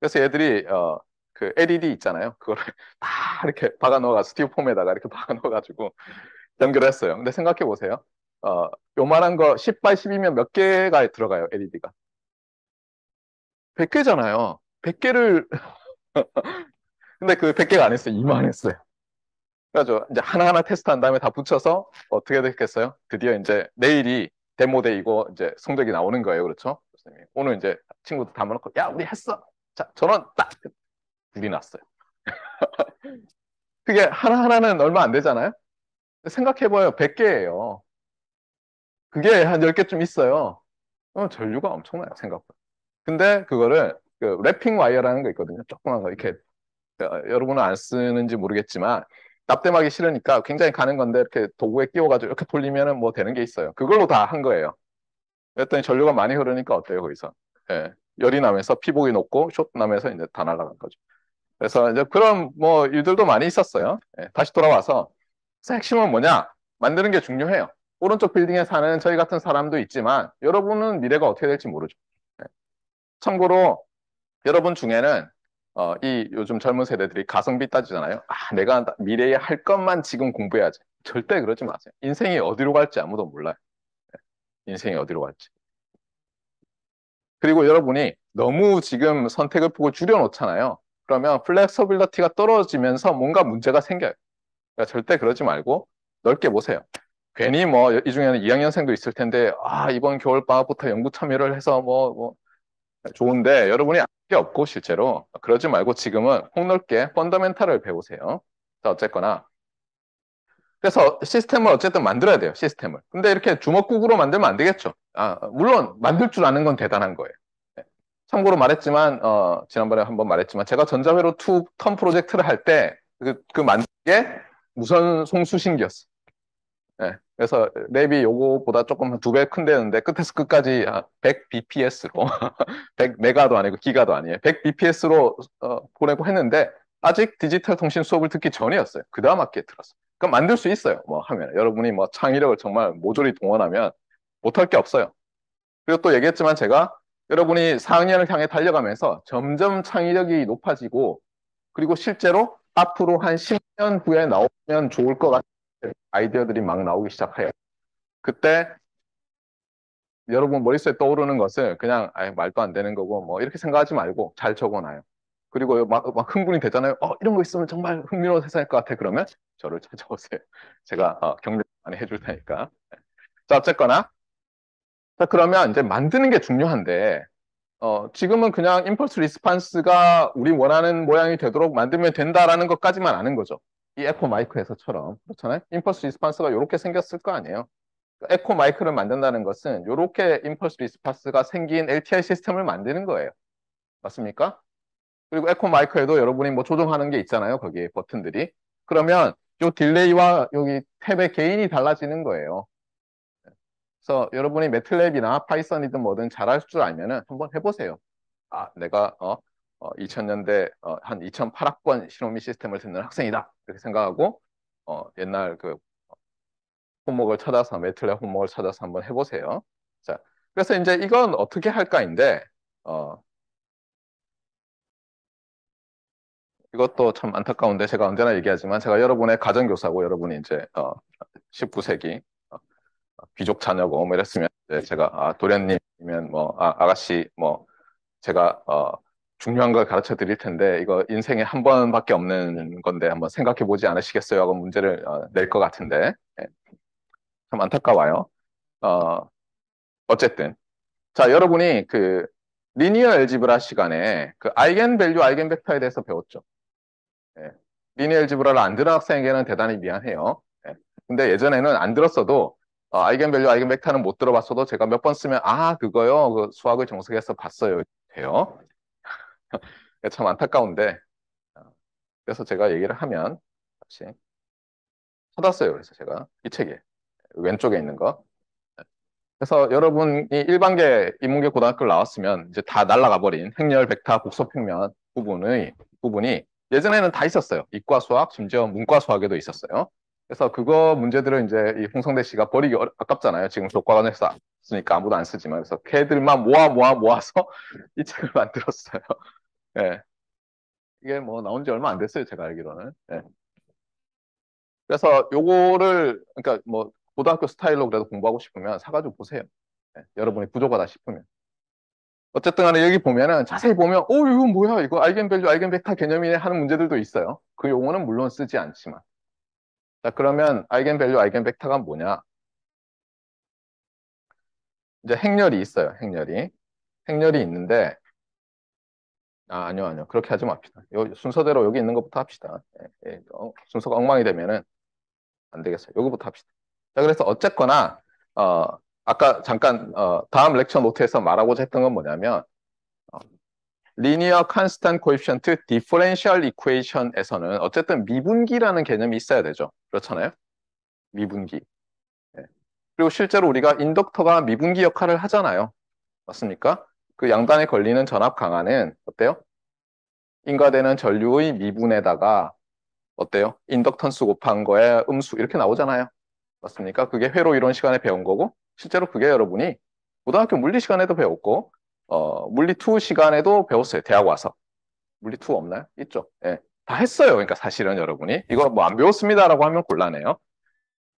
그래서 얘들이 어, 그 LED 있잖아요. 그거를 다 이렇게 박아 넣어가 스티로 폼에다가 이렇게 박아 넣어가지고 연결했어요. 근데 생각해 보세요. 어, 요만한 거1 0바 10이면 몇 개가 들어가요, LED가? 100개잖아요. 100개를 근데 그 100개가 안 했어요. 2만 했어요. 그래서 이제 하나하나 테스트한 다음에 다 붙여서 어떻게 됐겠어요? 드디어 이제 내일이 데모 대 이거 이제 성적이 나오는 거예요. 그렇죠? 교수님 오늘 이제 친구들 다 모아놓고 야 우리 했어. 자 저는 딱 불이 났어요. 그게 하나하나는 얼마 안 되잖아요. 생각해봐요. 100개예요. 그게 한 10개쯤 있어요. 어, 전류가 엄청나요. 생각보다. 근데 그거를 그 랩핑 와이어라는 거 있거든요. 조그만 거 이렇게 어, 여러분은 안 쓰는지 모르겠지만 납땜하기 싫으니까 굉장히 가는 건데 이렇게 도구에 끼워가지고 이렇게 돌리면은 뭐 되는 게 있어요. 그걸로 다 한 거예요. 그랬더니 전류가 많이 흐르니까 어때요 거기서? 예. 열이 나면서 피복이 높고 숏 나면서 이제 다 날아간 거죠. 그래서 이제 그런 뭐 일들도 많이 있었어요. 예. 다시 돌아와서 핵심은 뭐냐? 만드는 게 중요해요. 오른쪽 빌딩에 사는 저희 같은 사람도 있지만 여러분은 미래가 어떻게 될지 모르죠. 예. 참고로 여러분 중에는 어, 이 요즘 젊은 세대들이 가성비 따지잖아요. 아, 내가 미래에 할 것만 지금 공부해야지. 절대 그러지 마세요. 인생이 어디로 갈지 아무도 몰라요. 네, 인생이 어디로 갈지. 그리고 여러분이 너무 지금 선택을 보고 줄여놓잖아요. 그러면 플렉서빌러티가 떨어지면서 뭔가 문제가 생겨요. 그러니까 절대 그러지 말고 넓게 보세요. 괜히 뭐 이 중에는 2학년생도 있을 텐데 아 이번 겨울 방학부터 연구 참여를 해서 뭐, 뭐 좋은데 여러분이 없고 실제로 그러지 말고 지금은 폭넓게 펀더멘탈을 배우세요. 자 어쨌거나 그래서 시스템을 어쨌든 만들어야 돼요. 시스템을. 근데 이렇게 주먹국으로 만들면 안 되겠죠. 아 물론 만들 줄 아는 건 대단한 거예요. 네. 참고로 말했지만 어, 지난번에 한번 말했지만 제가 전자회로 투 턴 프로젝트를 할 때그 그 만든 게 무선 송수신기였어. 네, 그래서 랩이 요거보다 조금 두 배큰 데는데 끝에서 끝까지 100 bps로 100 메가도 아니고 기가도 아니에요. 100 bps로 어, 보내고 했는데 아직 디지털 통신 수업을 듣기 전이었어요. 그다음 학기에 들었어요. 그럼 그러니까 만들 수 있어요. 뭐 하면 여러분이 뭐 창의력을 정말 모조리 동원하면 못할 게 없어요. 그리고 또 얘기했지만 제가 여러분이 4학년을 향해 달려가면서 점점 창의력이 높아지고 그리고 실제로 앞으로 한 10년 후에 나오면 좋을 것같아요 아이디어들이 막 나오기 시작해요. 그때 여러분 머릿속에 떠오르는 것을 그냥 아 말도 안 되는 거고 뭐 이렇게 생각하지 말고 잘 적어놔요. 그리고 막, 막 흥분이 되잖아요. 어 이런 거 있으면 정말 흥미로운 세상일 것 같아. 그러면 저를 찾아오세요. 제가 어, 경례 많이 해줄 테니까. 자 어쨌거나 자 그러면 이제 만드는 게 중요한데 어, 지금은 그냥 임펄스 리스판스가 우리 원하는 모양이 되도록 만들면 된다라는 것까지만 아는 거죠. 이 에코 마이크에서처럼 그렇잖아요. 임펄스 리스판스가 이렇게 생겼을 거 아니에요. 그 에코 마이크를 만든다는 것은 이렇게 임펄스 리스판스가 생긴 LTI 시스템을 만드는 거예요. 맞습니까? 그리고 에코 마이크에도 여러분이 뭐 조정하는 게 있잖아요. 거기에 버튼들이. 그러면 요 딜레이와 여기 탭의 개인이 달라지는 거예요. 그래서 여러분이 매트랩이나 파이썬이든 뭐든 잘할 줄 알면은 한번 해보세요. 아, 내가 어, 어, 2000년대 어, 한 2008학번 신호미 시스템을 듣는 학생이다 이렇게 생각하고 어, 옛날 그 혼목을 찾아서 매틀랩 혼목을 찾아서 한번 해보세요. 자, 그래서 이제 이건 어떻게 할까인데 어, 이것도 참 안타까운데 제가 언제나 얘기하지만 제가 여러분의 가정교사고 여러분이 이제 어, 19세기 어, 귀족 자녀고 뭐 이랬으면 제가 아, 도련님이면 뭐 아, 아가씨 뭐 제가 어, 중요한 걸 가르쳐 드릴 텐데 이거 인생에 한 번밖에 없는 건데 한번 생각해 보지 않으시겠어요? 하고 문제를 어, 낼것 같은데 네. 참 안타까워요. 어, 어쨌든 자 여러분이 그 리니어 엘지브라 시간에 그 아이겐 밸류 아이겐 벡터에 대해서 배웠죠. 네. 예. 리니어 엘지브라를 안 들은 학생에게는 대단히 미안해요. 네. 근데 예전에는 안 들었어도 어, 아이겐 밸류 아이겐 벡터는 못 들어봤어도 제가 몇 번 쓰면 아 그거요 그 수학을 정석에서 봤어요 돼요. 그러니까 참 안타까운데 어, 그래서 제가 얘기를 하면 다시 찾았어요. 그래서 제가 이 책에 왼쪽에 있는 거. 그래서 여러분이 일반계 인문계 고등학교를 나왔으면 이제 다 날라가 버린 행렬, 벡터, 복소평면 부분의 부분이 예전에는 다 있었어요. 이과 수학, 심지어 문과 수학에도 있었어요. 그래서 그거 문제들을 이제 이 홍성대 씨가 버리기 어려, 아깝잖아요. 지금 교과관에서 쓰니까 아무도 안 쓰지만 그래서 걔들만 모아 모아 모아서 이 책을 만들었어요. 예. 이게 뭐 나온 지 얼마 안 됐어요. 제가 알기로는. 예. 그래서 요거를 그러니까 뭐 고등학교 스타일로 그래도 공부하고 싶으면 사가지고 보세요. 예. 여러분이 부족하다 싶으면. 어쨌든 간에 여기 보면은 자세히 보면 오 이거 뭐야 이거 알이겐밸류알이겐벡터 개념이네 하는 문제들도 있어요. 그 용어는 물론 쓰지 않지만. 자 그러면 알이겐밸류알이겐벡터가 뭐냐? 이제 행렬이 있어요. 행렬이. 행렬이 있는데 아, 아니요, 아니요. 그렇게 하지 맙시다. 요, 순서대로 여기 있는 것부터 합시다. 예, 예, 어, 순서가 엉망이 되면은 안 되겠어요. 여기부터 합시다. 자, 그래서 어쨌거나, 어, 아까 잠깐, 어, 다음 렉처 노트에서 말하고자 했던 건 뭐냐면, 어, 리니어 컨스탄 코이피션트 디퍼렌셜 이퀘이션에서는 어쨌든 미분기라는 개념이 있어야 되죠. 그렇잖아요? 미분기. 예. 그리고 실제로 우리가 인덕터가 미분기 역할을 하잖아요. 맞습니까? 그 양단에 걸리는 전압 강화는 어때요? 인과되는 전류의 미분에다가 어때요? 인덕턴스 곱한 거에 음수 이렇게 나오잖아요. 맞습니까? 그게 회로 이론 시간에 배운 거고 실제로 그게 여러분이 고등학교 물리 시간에도 배웠고 어, 물리 2 시간에도 배웠어요. 대학 와서. 물리 2 없나요? 있죠. 예. 다 했어요. 그러니까 사실은 여러분이 이거 뭐 안 배웠습니다라고 하면 곤란해요.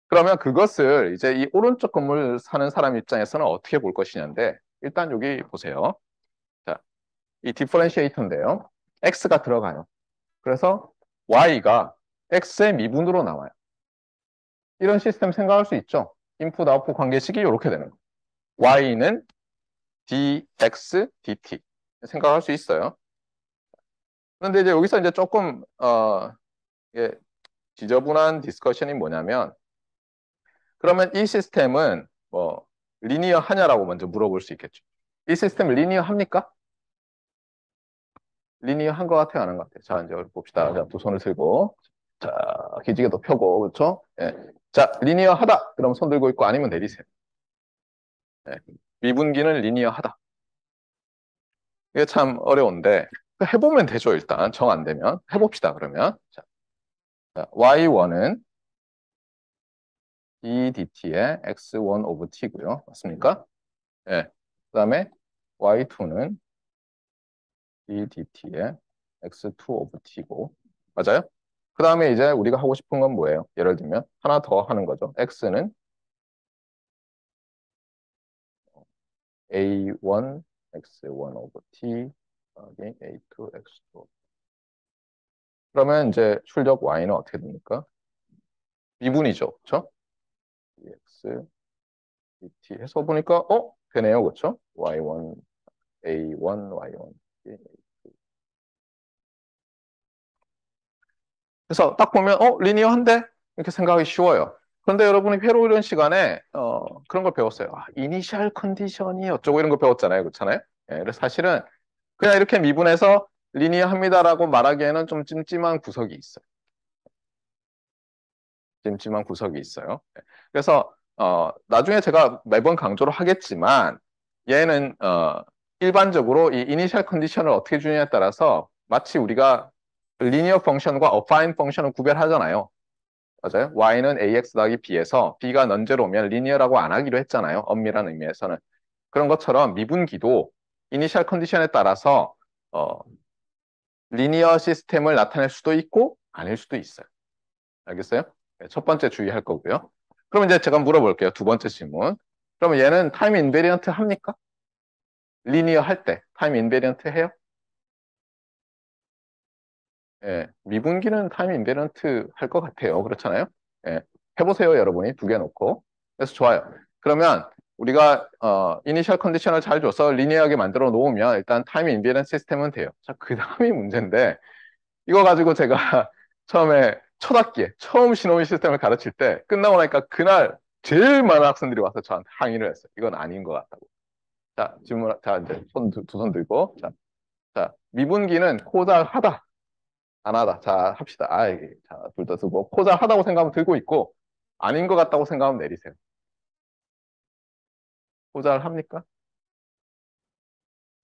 그러면 그것을 이제 이 오른쪽 건물 사는 사람 입장에서는 어떻게 볼 것이냐인데 일단 여기 보세요. 자, 이 디퍼렌시에이터인데요. x가 들어가요. 그래서 y가 x의 미분으로 나와요. 이런 시스템 생각할 수 있죠. 인풋 아웃풋 관계식이 이렇게 되는 거예요. y는 dx dt 생각할 수 있어요. 그런데 이제 여기서 이제 조금 어 예, 지저분한 디스커션이 뭐냐면 그러면 이 시스템은 뭐 리니어하냐라고 먼저 물어볼 수 있겠죠. 이 시스템 리니어합니까? 리니어한 것 같아요? 안한것 같아요? 자, 이제 봅시다. 자, 두 손을 들고 자, 기지개도 펴고 그렇죠? 예. 자, 리니어하다. 그럼 손 들고 있고 아니면 내리세요. 예. 미분기는 리니어하다. 이게 참 어려운데 해보면 되죠 일단 정 안 되면 해봅시다 그러면 자, y1은 e dt의 x1 of t고요. 맞습니까? 네. 예. 그 다음에 y2는 e dt의 x2 of t고 맞아요? 그 다음에 이제 우리가 하고 싶은 건 뭐예요? 예를 들면 하나 더 하는 거죠. x는 a1 x1 오브 t a2 x2 그러면 이제 출력 y는 어떻게 됩니까? 미분이죠. 그렇죠? EX, DT 해서 보니까 어? 되네요. 그렇죠? Y1, A1, Y1. 그래서 딱 보면 어? 리니어한데? 이렇게 생각하기 쉬워요. 그런데 여러분이 회로 이런 시간에 어, 그런 걸 배웠어요. 아, 이니셜 컨디션이 어쩌고 이런 거 배웠잖아요. 그렇잖아요? 예, 그래서 사실은 그냥 이렇게 미분해서 리니어합니다라고 말하기에는 좀 찜찜한 구석이 있어요. 찜찜한 구석이 있어요. 네. 그래서 어, 나중에 제가 매번 강조를 하겠지만 얘는 어, 일반적으로 이 이니셜 컨디션을 어떻게 주느냐에 따라서 마치 우리가 리니어 펑션과 어파인 펑션을 구별하잖아요. 맞아요? y는 ax 더하기 b에서 b가 넌제로면 리니어라고 안 하기로 했잖아요. 엄밀한 의미에서는. 그런 것처럼 미분기도 이니셜 컨디션에 따라서 어, 리니어 시스템을 나타낼 수도 있고 아닐 수도 있어요. 알겠어요? 네, 첫 번째 주의할 거고요. 그럼 이제 제가 물어볼게요. 두 번째 질문. 그러면 얘는 타임 인베리언트 합니까? 리니어 할 때 타임 인베리언트 해요? 예, 미분기는 타임 인베리언트 할 것 같아요. 그렇잖아요? 예, 해보세요, 여러분이. 두 개 놓고. 그래서 좋아요. 그러면 우리가 어, 이니셜 컨디션을 잘 줘서 리니어하게 만들어 놓으면 일단 타임 인베리언트 시스템은 돼요. 자, 그 다음이 문제인데 이거 가지고 제가 처음에 첫 학기에 처음 신호민 시스템을 가르칠 때 끝나고 나니까 그날 제일 많은 학생들이 와서 저한테 항의를 했어요. 이건 아닌 것 같다고. 자, 질문, 자, 이제 손, 두 손 들고. 자, 자, 미분기는 코잘하다안 하다. 자, 합시다. 아, 이 자, 둘다 쓰고. 코잘하다고 생각하면 들고 있고, 아닌 것 같다고 생각하면 내리세요. 코잘 합니까?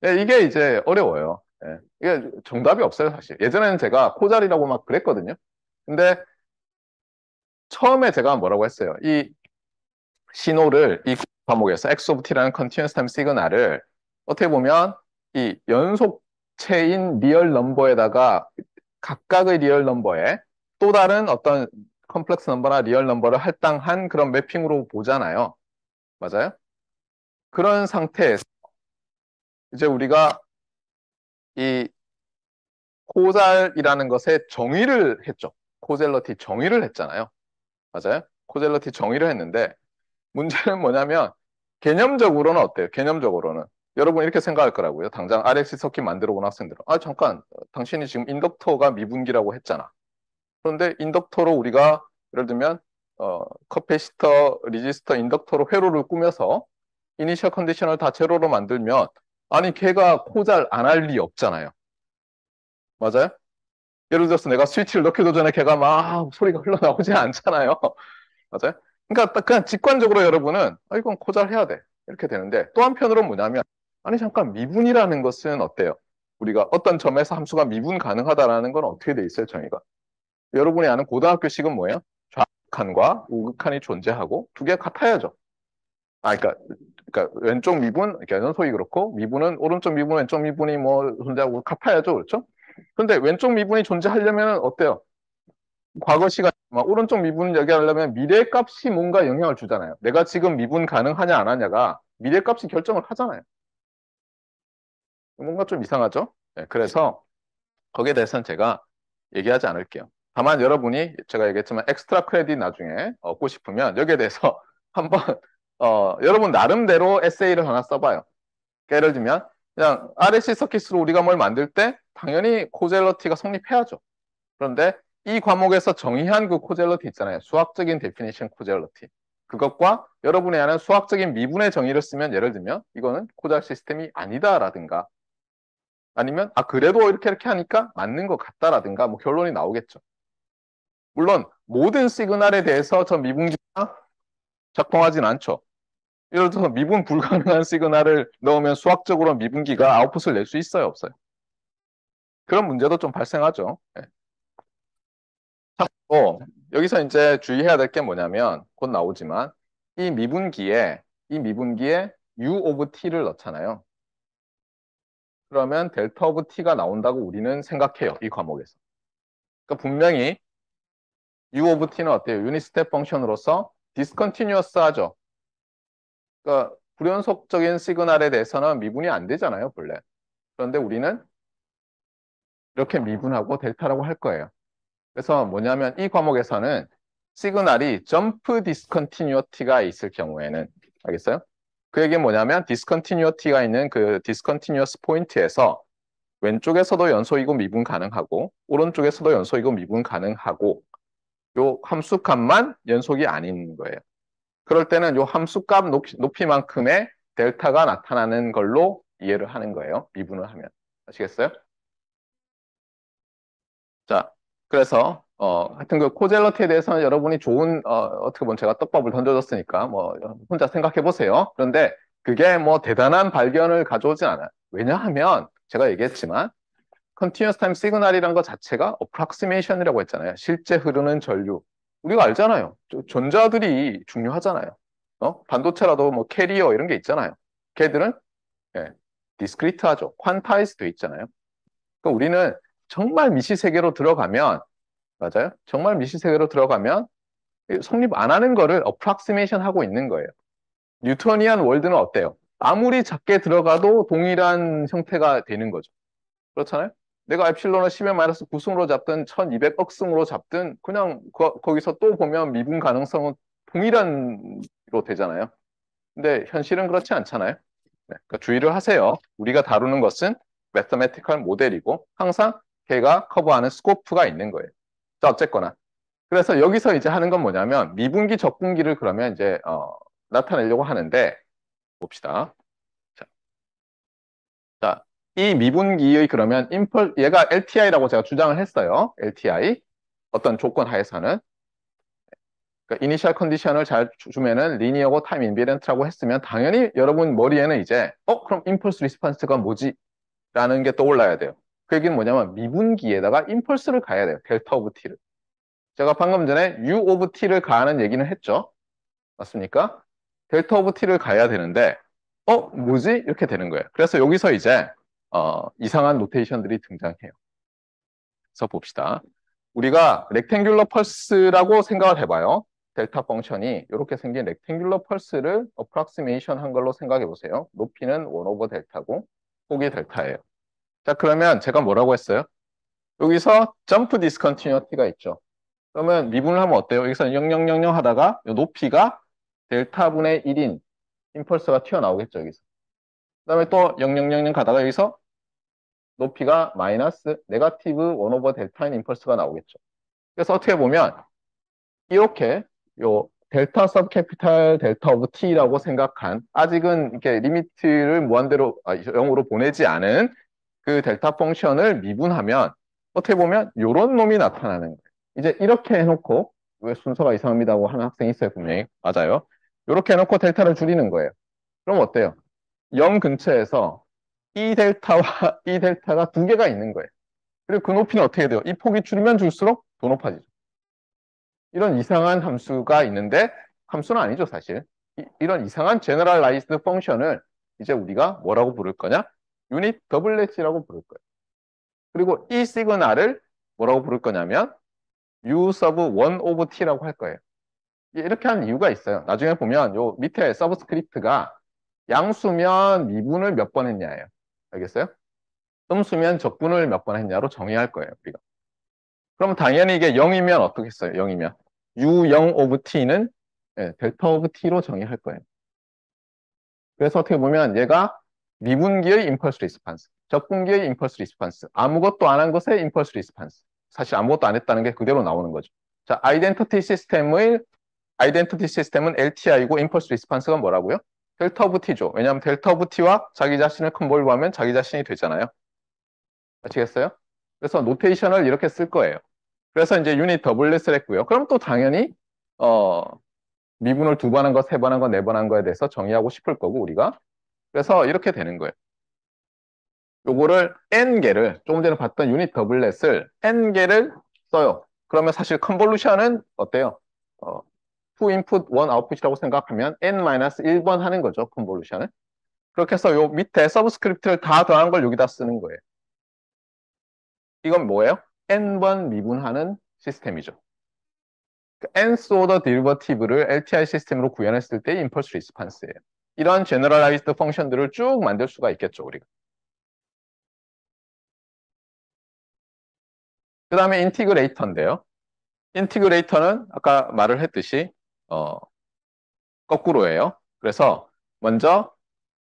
네, 예, 이게 이제 어려워요. 예, 이게 정답이 없어요, 사실. 예전에는 제가 코잘이라고 막 그랬거든요. 근데 처음에 제가 뭐라고 했어요? 이 신호를 이 과목에서 x of t라는 continuous time signal을 어떻게 보면 이 연속체인 리얼 넘버에다가 각각의 리얼 넘버에 또 다른 어떤 컴플렉스 넘버나 리얼 넘버를 할당한 그런 매핑으로 보잖아요. 맞아요? 그런 상태에서 이제 우리가 이 코잘이라는 것의 정의를 했죠. 코젤러티 정의를 했잖아요. 맞아요? 코젤러티 정의를 했는데 문제는 뭐냐면 개념적으로는 어때요? 개념적으로는 여러분 이렇게 생각할 거라고요. 당장 RX 서킷 만들어 본 학생들은 아 잠깐 당신이 지금 인덕터가 미분기라고 했잖아. 그런데 인덕터로 우리가 예를 들면 어, 커패시터, 리지스터, 인덕터로 회로를 꾸며서 이니셜 컨디션을 다 제로로 만들면 아니 걔가 코잘 안 할 리 없잖아요. 맞아요? 예를 들어서 내가 스위치를 넣기도 전에 걔가 막 소리가 흘러나오지 않잖아요. 맞아요? 그러니까 딱 그냥 직관적으로 여러분은 아, 이건 고잘 해야 돼. 이렇게 되는데 또 한편으로 는 뭐냐면 아니 잠깐 미분이라는 것은 어때요? 우리가 어떤 점에서 함수가 미분 가능하다라는 건 어떻게 돼 있어요, 정의가? 여러분이 아는 고등학교식은 뭐예요? 좌극한과 우극한이 존재하고 두개가 같아야죠. 아, 그러니까, 그러니까 왼쪽 미분, 그러니까 연소이 그렇고 미분은 오른쪽 미분, 왼쪽 미분이 뭐 존재하고 같아야죠, 그렇죠? 근데 왼쪽 미분이 존재하려면 어때요? 과거 시간, 오른쪽 미분 을 얘기하려면 미래 값이 뭔가 영향을 주잖아요. 내가 지금 미분 가능하냐 안 하냐가 미래 값이 결정을 하잖아요. 뭔가 좀 이상하죠? 네, 그래서 거기에 대해서는 제가 얘기하지 않을게요. 다만 여러분이 제가 얘기했지만 엑스트라 크레딧 나중에 얻고 어, 싶으면 여기에 대해서 한번 어, 여러분 나름대로 에세이를 하나 써봐요. 예를 들면 그냥 RSC 서킷으로 우리가 뭘 만들 때 당연히 코젤러티가 성립해야죠. 그런데 이 과목에서 정의한 그 코젤러티 있잖아요. 수학적인 데피니션 코젤러티. 그것과 여러분이 아는 수학적인 미분의 정의를 쓰면 예를 들면 이거는 코잘 시스템이 아니다라든가 아니면 아 그래도 이렇게 이렇게 하니까 맞는 것 같다라든가 뭐 결론이 나오겠죠. 물론 모든 시그널에 대해서 저 미분기가 작동하진 않죠. 예를 들어서 미분 불가능한 시그널을 넣으면 수학적으로 미분기가 아웃풋을 낼 수 있어요 없어요? 그런 문제도 좀 발생하죠. 참고 예. 어, 네. 여기서 이제 주의해야 될 게 뭐냐면 곧 나오지만 이 미분기에 이 미분기에 u 오브 t를 넣잖아요. 그러면 델타 오브 t가 나온다고 우리는 생각해요. 이 과목에서. 그러니까 분명히 u 오브 t는 어때요? 유닛 스텝 펑션으로서 디스컨티뉴어스 하죠. 그러니까 불연속적인 시그널에 대해서는 미분이 안 되잖아요, 본래. 그런데 우리는 이렇게 미분하고 델타라고 할 거예요. 그래서 뭐냐면 이 과목에서는 시그널이 점프 디스컨티뉴어티가 있을 경우에는 알겠어요? 그 얘기는 뭐냐면 디스컨티뉴어티가 있는 그 디스컨티뉴어스 포인트에서 왼쪽에서도 연소이고 미분 가능하고 오른쪽에서도 연소이고 미분 가능하고 요 함수값만 연속이 아닌 거예요. 그럴 때는 요 함수값 높이만큼의 델타가 나타나는 걸로 이해를 하는 거예요. 미분을 하면. 아시겠어요? 자, 그래서 어, 하여튼 그 코젤러티에 대해서는 여러분이 좋은 어, 어떻게 보면 제가 떡밥을 던져줬으니까 뭐 혼자 생각해 보세요. 그런데 그게 뭐 대단한 발견을 가져오지 않아요. 왜냐하면 제가 얘기했지만 컨티뉴스 타임 시그널이란 것 자체가 어프락시메이션이라고 했잖아요. 실제 흐르는 전류. 우리가 알잖아요. 전자들이 중요하잖아요. 어? 반도체라도 뭐 캐리어 이런 게 있잖아요. 걔들은 예, 디스크리트하죠. 퀀타이즈 돼 있잖아요. 그러니까 우리는 정말 미시 세계로 들어가면 맞아요? 정말 미시 세계로 들어가면 성립 안 하는 거를 어프락시메이션 하고 있는 거예요. 뉴턴이안 월드는 어때요? 아무리 작게 들어가도 동일한 형태가 되는 거죠. 그렇잖아요? 내가 엡실론을 10의 마이너스 9승으로 잡든 1200억승으로 잡든 그냥 거, 거기서 또 보면 미분 가능성은 동일한로 되잖아요. 근데 현실은 그렇지 않잖아요. 네, 그러니까 주의를 하세요. 우리가 다루는 것은 매스매티컬 모델이고 항상 걔가 커버하는 스코프가 있는 거예요. 자, 어쨌거나. 그래서 여기서 이제 하는 건 뭐냐면 미분기 적분기를 그러면 이제 어, 나타내려고 하는데 봅시다. 자. 자, 이 미분기의 그러면 인펄 얘가 LTI라고 제가 주장을 했어요. LTI 어떤 조건 하에서는 그러니까 이니셜 컨디션을 잘 주면은 리니어고 타임 인비던트라고 했으면 당연히 여러분 머리에는 이제 어 그럼 인펄스 리스판스가 뭐지? 라는 게 떠올라야 돼요. 그 얘기는 뭐냐면 미분기에다가 인펄스를 가야 돼요. 델타 오브 t를. 제가 방금 전에 u 오브 t를 가하는 얘기는 했죠. 맞습니까? 델타 오브 t를 가야 되는데 어? 뭐지? 이렇게 되는 거예요. 그래서 여기서 이제 어, 이상한 노테이션들이 등장해요. 그래서 봅시다. 우리가 렉탱귤러 펄스라고 생각을 해봐요. 델타 펑션이 이렇게 생긴 렉탱귤러 펄스를 어프락시메이션 한 걸로 생각해 보세요. 높이는 1 오버 델타고 폭이 델타예요. 자, 그러면 제가 뭐라고 했어요? 여기서 점프 디스컨티뉴티가 있죠. 그러면 미분을 하면 어때요? 여기서 0000 하다가 높이가 델타분의 1인 임펄스가 튀어나오겠죠, 여기서. 그 다음에 또 0000 가다가 여기서 높이가 마이너스 네가티브 1 오버 델타인 임펄스가 나오겠죠. 그래서 어떻게 보면 이렇게 요 델타 서브 캐피탈 델타 오브 t라고 생각한 아직은 이렇게 리미트를 무한대로 아, 0으로 보내지 않은 그 델타 펑션을 미분하면 어떻게 보면 이런 놈이 나타나는 거예요. 이제 이렇게 해놓고 왜 순서가 이상합니다고 하는 학생이 있어요 분명히 맞아요. 이렇게 해놓고 델타를 줄이는 거예요. 그럼 어때요? 0 근처에서 이 델타와 이 델타가 두 개가 있는 거예요. 그리고 그 높이는 어떻게 돼요? 이 폭이 줄면 줄수록 더 높아지죠. 이런 이상한 함수가 있는데 함수는 아니죠 사실. 이, 런 이상한 제너럴라이즈드 펑션을 이제 우리가 뭐라고 부를 거냐? 유닛 더블렛이라고 부를 거예요. 그리고 이 e 시그널을 뭐라고 부를 거냐면 U sub 1 of t라고 할 거예요. 이렇게 하는 이유가 있어요. 나중에 보면 요 밑에 서브스크립트가 양수면 미분을 몇 번 했냐예요. 알겠어요? 음수면 적분을 몇 번 했냐로 정의할 거예요. 우리가. 그럼 당연히 이게 0이면 어떻겠어요? 0이면 U0 of t는 네, 델타 오브 t로 정의할 거예요. 그래서 어떻게 보면 얘가 미분기의 임펄스 리스판스, 적분기의 임펄스 리스판스, 아무것도 안 한 것의 임펄스 리스판스. 사실 아무것도 안 했다는 게 그대로 나오는 거죠. 자, 아이덴티티 시스템의 아이덴티티 시스템은 LTI고 임펄스 리스판스가 뭐라고요? 델타 오브 T죠. 왜냐하면 델타 오브 T와 자기 자신을 컨볼브 하면 자기 자신이 되잖아요. 아시겠어요? 그래서 노테이션을 이렇게 쓸 거예요. 그래서 이제 유닛 더블릿을 했고요. 그럼 또 당연히 어, 미분을 두 번 한 거, 세 번 한 거, 네 번 한 거에 대해서 정의하고 싶을 거고 우리가 그래서 이렇게 되는 거예요. 요거를 n개를 조금 전에 봤던 유닛 더블렛을 n개를 써요. 그러면 사실 컨볼루션은 어때요? 어, 2 input 1 output이라고 생각하면 n-1번 하는 거죠. 컨볼루션은. 그렇게 해서 요 밑에 서브스크립트를 다 더한 걸 여기다 쓰는 거예요. 이건 뭐예요? n번 미분하는 시스템이죠. 그 nth order derivative를 LTI 시스템으로 구현했을 때의 impulse response예요. 이런 제너럴 e 이 a l 펑션들을 쭉 만들 수가 있겠죠, 우리가. 그 다음에 인티그레이터인데요. 인티그레이터는 아까 말을 했듯이 어, 거꾸로예요. 그래서 먼저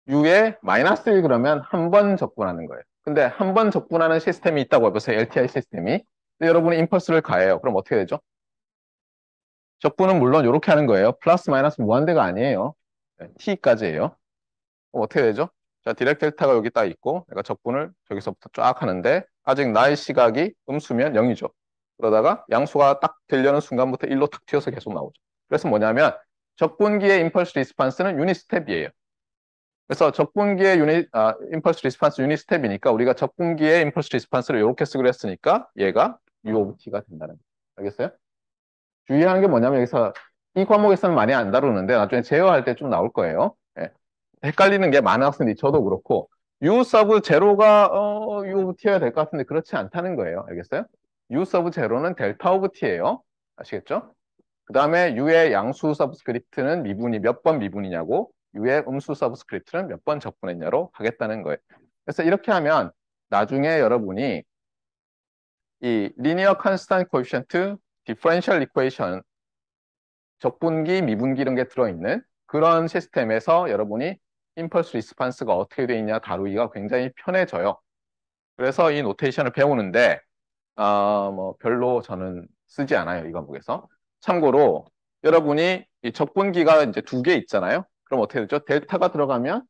u에 마이너스 1 그러면 한 번 접근하는 거예요. 근데 한 번 접근하는 시스템이 있다고 해보세요. LTI 시스템이. 근데 여러분이 임펄스를 가해요. 그럼 어떻게 되죠? 접근은 물론 이렇게 하는 거예요. 플러스 마이너스 무한대가 아니에요. 네, t까지예요. 어떻게 되죠? 자, 디렉 델타가 여기 딱 있고 내가 적분을 저기서부터 쫙 하는데 아직 나의 시각이 음수면 0이죠. 그러다가 양수가 딱 되려는 순간부터 1로 탁 튀어서 계속 나오죠. 그래서 뭐냐면 적분기의 임펄스 리스판스는 유닛 스텝이에요. 그래서 적분기의 유닛 아, 임펄스 리스판스 유닛 스텝이니까 우리가 적분기의 임펄스 리스판스를 이렇게 쓰기로 했으니까 얘가 u of t가 된다는 거예요. 알겠어요? 주의하는 게 뭐냐면 여기서 이 과목에서는 많이 안 다루는데 나중에 제어할 때 좀 나올 거예요. 예. 헷갈리는 게 많은 학생들이 저도 그렇고 U 서브 제로가 어, U 오브 T여야 될 것 같은데 그렇지 않다는 거예요. 알겠어요? U 서브 제로는 델타 오브 T예요. 아시겠죠? 그 다음에 U의 양수 서브스크립트는 미분이 몇 번 미분이냐고 U의 음수 서브스크립트는 몇 번 적분했냐로 하겠다는 거예요. 그래서 이렇게 하면 나중에 여러분이 이 리니어 컨스탄트 코이션트 디퍼런셜 이퀘이션 적분기, 미분기 이런 게 들어있는 그런 시스템에서 여러분이 임펄스 리스판스가 어떻게 되어 있냐 다루기가 굉장히 편해져요. 그래서 이 노테이션을 배우는데 어, 뭐 별로 저는 쓰지 않아요. 이 과목에서. 참고로 여러분이 이 적분기가 이제 두 개 있잖아요. 그럼 어떻게 되죠? 델타가 들어가면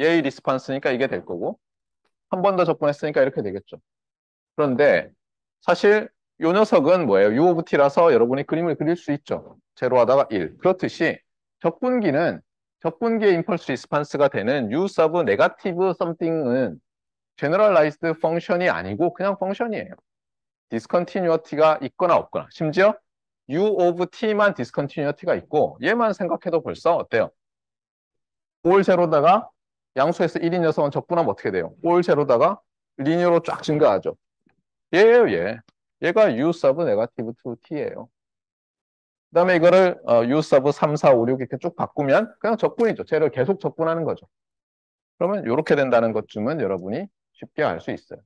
얘의 리스판스니까 이게 될 거고 한 번 더 접근했으니까 이렇게 되겠죠. 그런데 사실 요 녀석은 뭐예요? U o 브 T라서 여러분이 그림을 그릴 수 있죠. 제로 하다가 1. 그렇듯이 적분기는 적분기의 임펄스 리스판스가 되는 U sub negative something은 generalized function이 아니고 그냥 function이에요. discontinuity가 있거나 없거나 심지어 U of T만 discontinuity가 있고 얘만 생각해도 벌써 어때요? l 올 제로다가 양수에서 1인 녀석은 적분하면 어떻게 돼요? l 올 제로다가 리니어로 쫙 증가하죠. 얘예요 얘. 얘가 U 서브 네가티브 2T예요. 그 다음에 이거를 어, U 서브 3, 4, 5, 6 이렇게 쭉 바꾸면 그냥 적분이죠. 쟤를 계속 적분하는 거죠. 그러면 이렇게 된다는 것쯤은 여러분이 쉽게 알 수 있어요.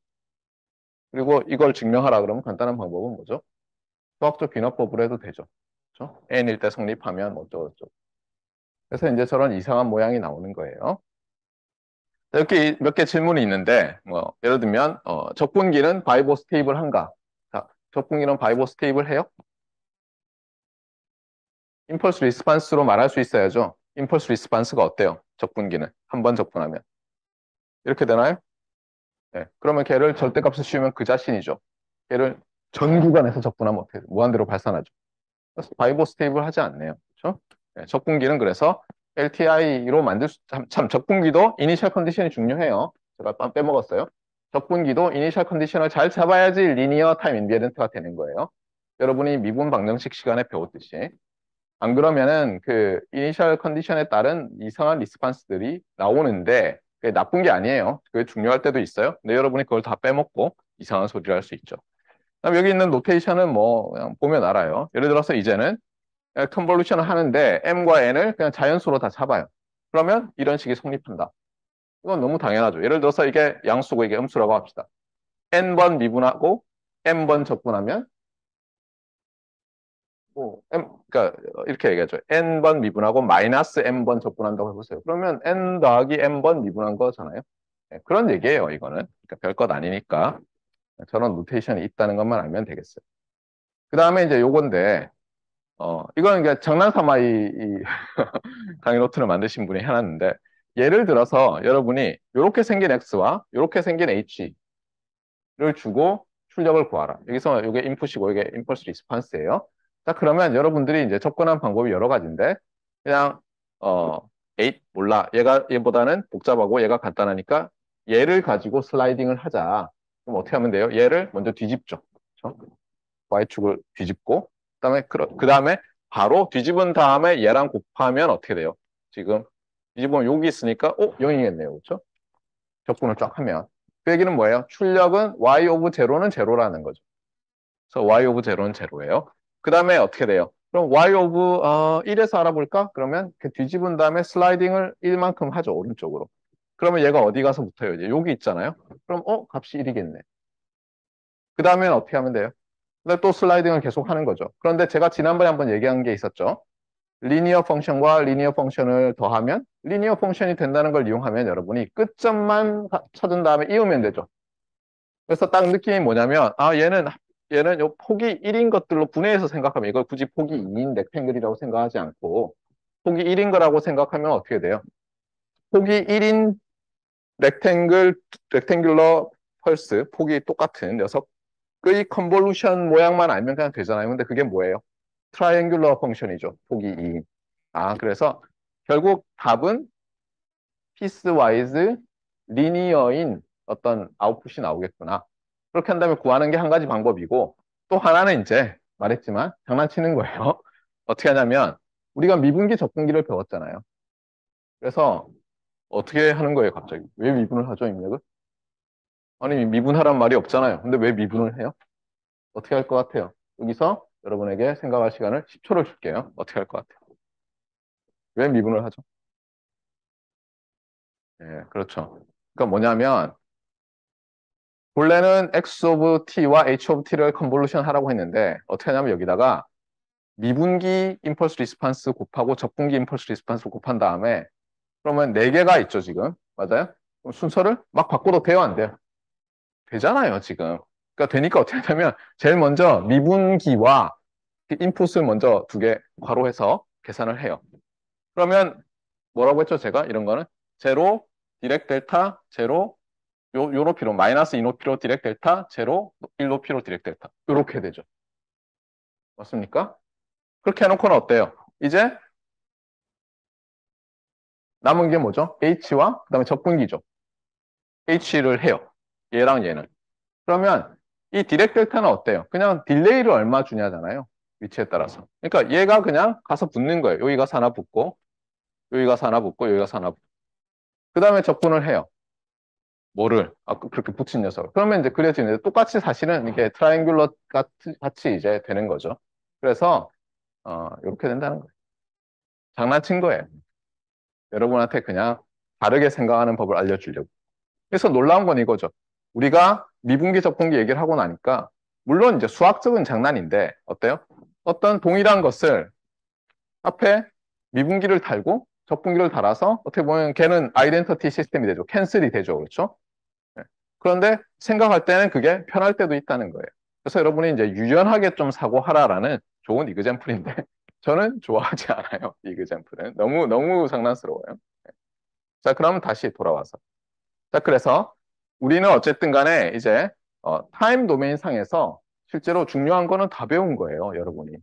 그리고 이걸 증명하라 그러면 간단한 방법은 뭐죠? 수학적 귀납법으로 해도 되죠. 그렇죠? n일 때 성립하면 어쩌고저쩌고. 그래서 이제 저런 이상한 모양이 나오는 거예요. 이렇게 몇 개 질문이 있는데 뭐 예를 들면 어, 적분기는 바이보 스테이블한가? 적응이랑 바이버 스테이블 해요? 임펄스 리스판스로 말할 수 있어야죠. 임펄스 리스판스가 어때요? 적분기는 한번 적분하면 이렇게 되나요? 네. 그러면 걔를 절대값을 씌우면 그 자신이죠. 걔를 전 구간에서 적분하면 어떻게 돼요? 무한대로 발산하죠. 그래서 바이버 스테이블 하지 않네요. 그렇죠? 네. 적분기는 그래서 LTI로 만들 수, 참, 참 적분기도 이니셜 컨디션이 중요해요. 제가 빼먹었어요. 적분기도 이니셜 컨디션을 잘 잡아야지 리니어 타임 인베언트가 되는 거예요. 여러분이 미분 방정식 시간에 배웠듯이 안 그러면은 그 이니셜 컨디션에 따른 이상한 리스판스들이 나오는데 그게 나쁜 게 아니에요. 그게 중요할 때도 있어요. 근데 여러분이 그걸 다 빼먹고 이상한 소리를 할 수 있죠. 그다 여기 있는 노테이션은 뭐 그냥 보면 알아요. 예를 들어서 이제는 컨볼루션을 하는데 m과 n을 그냥 자연수로 다 잡아요. 그러면 이런 식이 성립한다. 이건 너무 당연하죠. 예를 들어서 이게 양수고 이게 음수라고 합시다. n번 미분하고 n번 적분하면 뭐 m 그러니까 이렇게 얘기하죠. n번 미분하고 마이너스 n번 적분한다고 해보세요. 그러면 n 더하기 n번 미분한 거잖아요. 네, 그런 얘기예요. 이거는 그러니까 별것 아니니까 네, 저런 노테이션이 있다는 것만 알면 되겠어요. 그 다음에 이제 요건데 어, 이건 그냥 장난삼아 이, 이 강의 노트를 만드신 분이 해놨는데 예를 들어서 여러분이 이렇게 생긴 x와 이렇게 생긴 h를 주고 출력을 구하라. 여기서 이게 인풋이고 이게 인펄스 리스판스예요. 자 그러면 여러분들이 이제 접근한 방법이 여러 가지인데 그냥 어에 몰라 얘가 얘보다는 복잡하고 얘가 간단하니까 얘를 가지고 슬라이딩을 하자. 그럼 어떻게 하면 돼요? 얘를 먼저 뒤집죠. 그렇죠? y축을 뒤집고 그다음에 그 다음에 바로 뒤집은 다음에 얘랑 곱하면 어떻게 돼요? 지금 이제 보면 여기 있으니까 어? 0이겠네요. 그렇죠? 적분을 쫙 하면 빼기는 뭐예요? 출력은 y 오브 제로는 제로라는 거죠. 그래서 y 오브 제로는 제로예요. 그 다음에 어떻게 돼요? 그럼 y 오브 어, 1에서 알아볼까? 그러면 이렇게 뒤집은 다음에 슬라이딩을 1만큼 하죠. 오른쪽으로. 그러면 얘가 어디 가서 붙어요? 이제 여기 있잖아요. 그럼 어? 값이 1이겠네. 그 다음엔 어떻게 하면 돼요? 근데 또 슬라이딩을 계속 하는 거죠. 그런데 제가 지난번에 한번 얘기한 게 있었죠. 리니어 펑션과 리니어 펑션을 더하면 리니어 펑션이 된다는 걸 이용하면 여러분이 끝점만 찾은 다음에 이으면 되죠. 그래서 딱 느낌이 뭐냐면 아 얘는 얘는 요 폭이 1인 것들로 분해해서 생각하면 이걸 굳이 폭이 2인 렉탱글이라고 생각하지 않고 폭이 1인 거라고 생각하면 어떻게 돼요? 폭이 1인 렉탱글, 렉탱글러 펄스 폭이 똑같은 녀석의 컨볼루션 모양만 알면 그냥 되잖아요. 근데 그게 뭐예요? 트라이앵귤러 펑션이죠. 폭이 2. E. 아, 그래서 결국 답은 피스와이즈 리니어인 어떤 아웃풋이 나오겠구나. 그렇게 한 다음에 구하는 게 한 가지 방법이고 또 하나는 이제 말했지만 장난치는 거예요. 어떻게 하냐면 우리가 미분기 적분기를 배웠잖아요. 그래서 어떻게 하는 거예요, 갑자기? 왜 미분을 하죠, 입력을? 아니, 미분하란 말이 없잖아요. 근데 왜 미분을 해요? 어떻게 할 것 같아요? 여기서 여러분에게 생각할 시간을 10초를 줄게요. 어떻게 할 것 같아요? 왜 미분을 하죠? 예, 네, 그렇죠. 그러니까 뭐냐면 본래는 x of t와 h of t를 컨볼루션 하라고 했는데 어떻게 하냐면 여기다가 미분기 임펄스 리스판스 곱하고 적분기 임펄스 리스판스를 곱한 다음에 그러면 4개가 있죠 지금 맞아요? 순서를 막 바꿔도 돼요 안 돼요? 되잖아요 지금 그러니까 되니까 어떻게 하냐면 제일 먼저 미분기와 인풋을 그 먼저 두 개 괄호해서 계산을 해요. 그러면 뭐라고 했죠? 제가 이런 거는 제로 디렉 델타 제로 요, 요 높이로 마이너스 이노피로 디렉 델타 제로 일높피로 디렉 델타 이렇게 되죠. 맞습니까? 그렇게 해놓고는 어때요? 이제 남은 게 뭐죠? h와 그 다음에 적분기죠. h를 해요. 얘랑 얘는. 그러면 이 디렉 델타는 어때요? 그냥 딜레이를 얼마 주냐잖아요. 위치에 따라서. 그러니까 얘가 그냥 가서 붙는 거예요. 여기 가서 하나 붙고 여기 가서 하나 붙고 여기 가서 하나 붙고 그 다음에 접근을 해요. 뭐를? 아, 그, 그렇게 붙인 녀석. 그러면 이제 그려지는데 똑같이 사실은 이게 트라이앵귤러 같이 이제 되는 거죠. 그래서 어, 이렇게 된다는 거예요. 장난친 거예요. 여러분한테 그냥 다르게 생각하는 법을 알려주려고. 그래서 놀라운 건 이거죠. 우리가 미분기, 적분기 얘기를 하고 나니까 물론 이제 수학적인 장난인데 어때요? 어떤 동일한 것을 앞에 미분기를 달고 적분기를 달아서 어떻게 보면 걔는 아이덴터티 시스템이 되죠. 캔슬이 되죠. 그렇죠? 네. 그런데 생각할 때는 그게 편할 때도 있다는 거예요. 그래서 여러분이 이제 유연하게 좀 사고하라라는 좋은 이그젠플인데 저는 좋아하지 않아요. 이그젠플은 너무 너무 상난스러워요 네. 자, 그러면 다시 돌아와서 자, 그래서 우리는 어쨌든 간에 이제 어, 타임 도메인 상에서 실제로 중요한 거는 다 배운 거예요, 여러분이.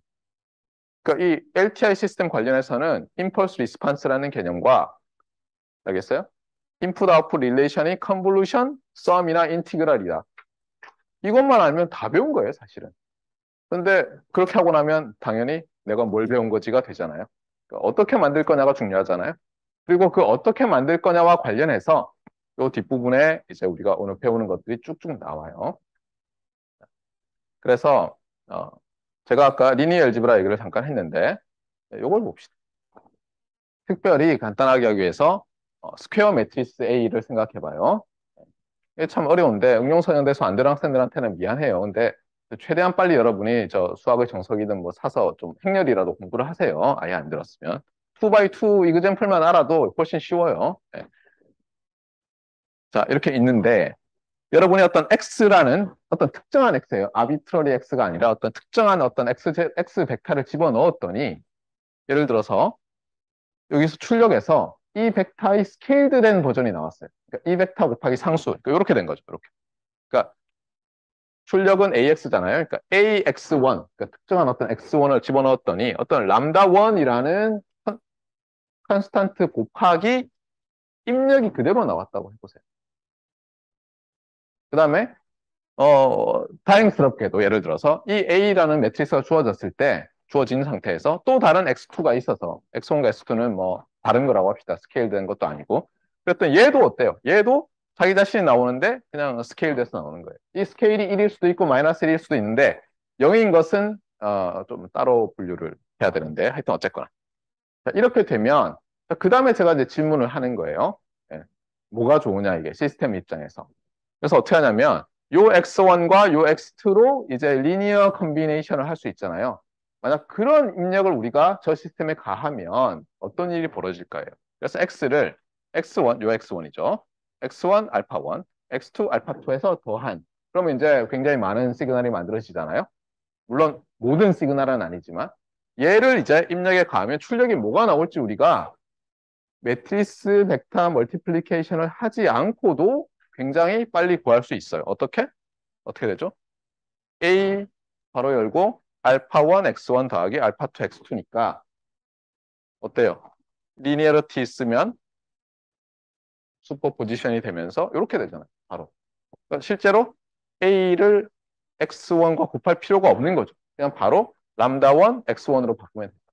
그러니까 이 LTI 시스템 관련해서는 impulse response라는 개념과 알겠어요? input output relation이 convolution, sum이나 integral이다. 이것만 알면 다 배운 거예요, 사실은. 근데 그렇게 하고 나면 당연히 내가 뭘 배운 거지가 되잖아요. 그러니까 어떻게 만들 거냐가 중요하잖아요. 그리고 그 어떻게 만들 거냐와 관련해서 이 뒷부분에 이제 우리가 오늘 배우는 것들이 쭉쭉 나와요. 그래서 어, 제가 아까 리니어 엘지브라 얘기를 잠깐 했는데 네, 요걸 봅시다. 특별히 간단하게 하기 위해서 어, 스퀘어 매트리스 A를 생각해봐요. 이게 참 어려운데 응용서형대에서안 되는 학생들한테는 미안해요. 근데 최대한 빨리 여러분이 저 수학의 정석이든 뭐 사서 좀 행렬이라도 공부를 하세요. 아예 안 들었으면. 2x2 이그젠플만 알아도 훨씬 쉬워요. 네. 자 이렇게 있는데 여러분이 어떤 x라는 어떤 특정한 x예요. 아비트러리 x가 아니라 어떤 특정한 어떤 x, x 벡터를 집어넣었더니 예를 들어서 여기서 출력해서 이 벡터의 스케일드 된 버전이 나왔어요. 그러니까 이 벡터 곱하기 상수. 그러니까 이렇게 된 거죠. 이렇게. 그러니까 출력은 ax잖아요. 그러니까 ax1. 그러니까 특정한 어떤 x1을 집어넣었더니 어떤 람다1이라는 컨스턴트 곱하기 입력이 그대로 나왔다고 해보세요. 그 다음에 어, 다행스럽게도 예를 들어서 이 A라는 매트릭스가 주어졌을 때 주어진 상태에서 또 다른 X2가 있어서 X1과 X2는 뭐 다른 거라고 합시다. 스케일된 것도 아니고 그랬더니 얘도 어때요? 얘도 자기 자신이 나오는데 그냥 스케일돼서 나오는 거예요. 이 스케일이 1일 수도 있고 마이너스 1일 수도 있는데 0인 것은 어, 좀 따로 분류를 해야 되는데 하여튼 어쨌거나 자, 이렇게 되면 그 다음에 제가 이제 질문을 하는 거예요. 예. 뭐가 좋으냐 이게 시스템 입장에서 그래서 어떻게 하냐면 요 x1과 요 x2로 이제 리니어 컨비네이션을 할 수 있잖아요. 만약 그런 입력을 우리가 저 시스템에 가하면 어떤 일이 벌어질 까요 그래서 x를 x1, 요 x1이죠. x1 알파1, x2 알파2에서 더한 그러면 이제 굉장히 많은 시그널이 만들어지잖아요. 물론 모든 시그널은 아니지만 얘를 이제 입력에 가하면 출력이 뭐가 나올지 우리가 매트리스 벡터 멀티플리케이션을 하지 않고도 굉장히 빨리 구할 수 있어요. 어떻게? 어떻게 되죠? A 바로 열고 알파1 x1 더하기 알파2 x2니까 어때요? 리니어리티 으면 슈퍼포지션이 되면서 이렇게 되잖아요. 바로. 그러니까 실제로 A를 x1과 곱할 필요가 없는 거죠. 그냥 바로 람다1 x1으로 바꾸면 됩니다.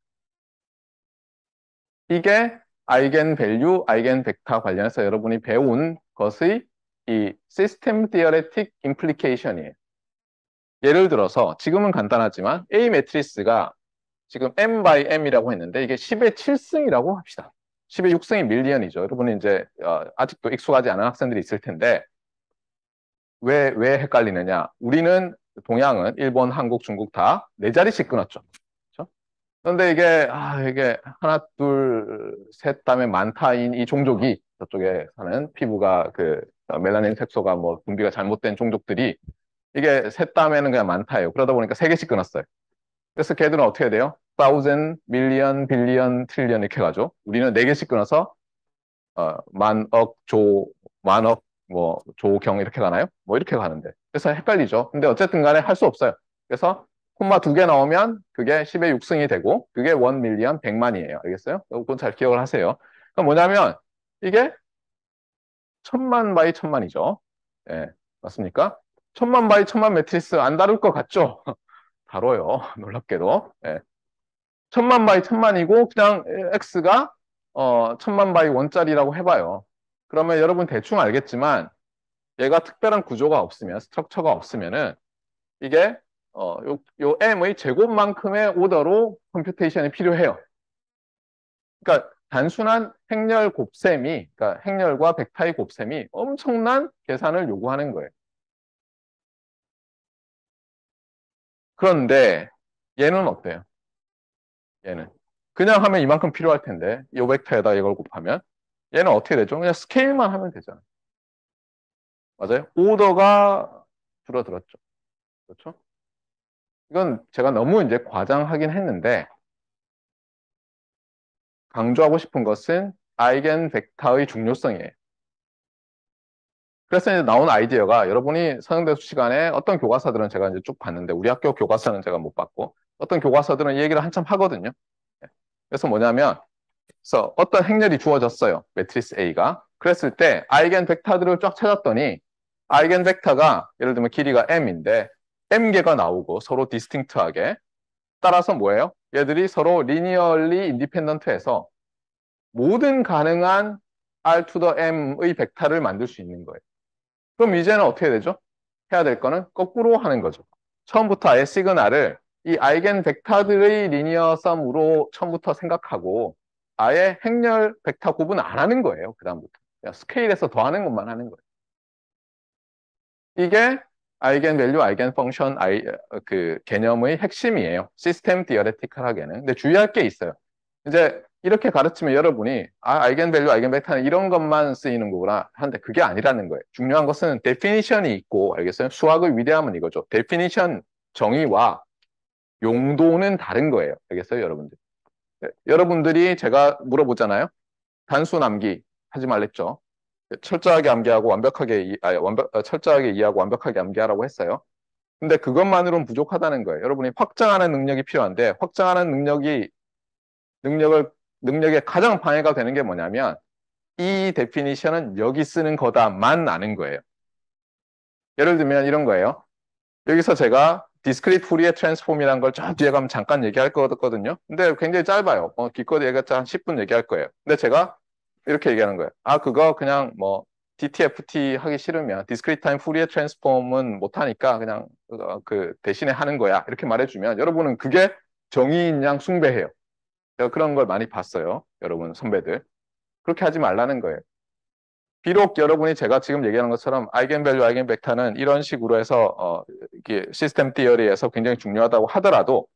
이게 아이겐 밸류, 아이겐 벡터 관련해서 여러분이 배운 것의 이 시스템 디어레틱 임플리케이션이에요 예를 들어서 지금은 간단하지만 A 매트리스가 지금 M by M이라고 했는데 이게 10의 7승이라고 합시다. 10의 6승이 밀리언이죠. 여러분이 이제 어, 아직도 익숙하지 않은 학생들이 있을 텐데 왜, 왜 헷갈리느냐. 우리는 동양은 일본, 한국, 중국 다 네 자리씩 끊었죠. 그렇죠? 그런데 이게 아 이게 하나 둘셋 다음에 많다인 이 종족이 저쪽에 사는 피부가 그 어, 멜라닌 색소가 뭐 분비가 잘못된 종족들이 이게 셋 땀에는 그냥 많다요. 그러다 보니까 세 개씩 끊었어요. 그래서 걔들은 어떻게 돼요? thousand, m i l l i 이렇게 가죠. 우리는 네 개씩 끊어서 어, 만억, 조, 만억, 뭐 조경 이렇게 가나요? 뭐 이렇게 가는데 그래서 헷갈리죠. 근데 어쨌든 간에 할 수 없어요. 그래서 콤마 두 개 나오면 그게 10의 6승이 되고 그게 1 밀리언 100만이에요. 알겠어요? 그건 잘 기억을 하세요. 그럼 뭐냐면 이게 천만 바이 천만이죠. 예, 맞습니까? 천만 바이 천만 매트리스 안 다룰 것 같죠? 다뤄요. 놀랍게도. 예. 천만 바이 천만이고 그냥 x가 어, 천만 바이 원짜리라고 해봐요. 그러면 여러분 대충 알겠지만 얘가 특별한 구조가 없으면 스트럭처가 없으면은 이게 어, 요, 요 m의 제곱만큼의 오더로 컴퓨테이션이 필요해요. 그러니까 단순한 행렬 곱셈이, 그러니까 행렬과 벡타의 곱셈이 엄청난 계산을 요구하는 거예요. 그런데 얘는 어때요? 얘는 그냥 하면 이만큼 필요할 텐데 이 벡터에다 이걸 곱하면 얘는 어떻게 되죠? 그냥 스케일만 하면 되잖아요. 맞아요? 오더가 줄어들었죠. 그렇죠? 이건 제가 너무 이제 과장하긴 했는데 강조하고 싶은 것은 아이겐 벡터의 중요성이에요. 그래서 이제 나온 아이디어가 여러분이 서형대수 시간에 어떤 교과서들은 제가 이제 쭉 봤는데 우리 학교 교과서는 제가 못 봤고 어떤 교과서들은 이 얘기를 한참 하거든요. 예. 그래서 뭐냐면 그래서 어떤 행렬이 주어졌어요. 매트리스 A가. 그랬을 때 아이겐 벡터들을 쫙 찾았더니 아이겐 벡터가 예를 들면 길이가 m인데 m개가 나오고 서로 디스팅트하게 따라서 뭐예요? 얘들이 서로 리니얼리 인디펜던트해서 모든 가능한 R to the M의 벡터를 만들 수 있는 거예요. 그럼 이제는 어떻게 되죠? 해야 될 거는 거꾸로 하는 거죠. 처음부터 아예 시그널을 이 아이겐 벡터들의 리니어 썸으로 처음부터 생각하고 아예 행렬 벡터 구분 안 하는 거예요. 그 다음부터. 스케일에서 더하는 것만 하는 거예요. 이게 알겐 밸류, 알겐 펑션 아이, 어, 그 개념의 핵심이에요. 시스템 디어레티컬하게는. 근데 주의할 게 있어요. 이제 이렇게 가르치면 여러분이 아, 알겐 밸류, 알겐 벡터는 이런 것만 쓰이는 거구나 하는데 그게 아니라는 거예요. 중요한 것은 데피니션이 있고 알겠어요? 수학의 위대함은 이거죠. 데피니션 정의와 용도는 다른 거예요. 알겠어요, 여러분들? 네, 여러분들이 제가 물어보잖아요. 단순암기 하지 말랬죠. 철저하게 암기하고 완벽하게 아니, 완벽, 어, 철저하게 이해하고 완벽하게 암기하라고 했어요. 근데 그것만으로는 부족하다는 거예요. 여러분이 확장하는 능력이 필요한데 확장하는 능력이 능력을 능력에 가장 방해가 되는 게 뭐냐면 이 데피니션은 여기 쓰는 거다만 아는 거예요. 예를 들면 이런 거예요. 여기서 제가 디스크리트 풀리의 트랜스폼이라는 걸저 뒤에 가면 잠깐 얘기할 거거든요. 근데 굉장히 짧아요. 어, 기껏 얘기했자 한 10분 얘기할 거예요. 근데 제가 이렇게 얘기하는 거예요. 아, 그거 그냥 뭐 DTFT 하기 싫으면 디스크리트 타임 풀리에 트랜스폼은 못 하니까 그냥 어, 그 대신에 하는 거야. 이렇게 말해 주면 여러분은 그게 정의인 양 숭배해요. 제가 그런 걸 많이 봤어요. 여러분 선배들. 그렇게 하지 말라는 거예요. 비록 여러분이 제가 지금 얘기하는 것처럼 아이겐밸류, 아이겐벡터는 이런 식으로 해서 어, 이게 시스템 디어리에서 굉장히 중요하다고 하더라도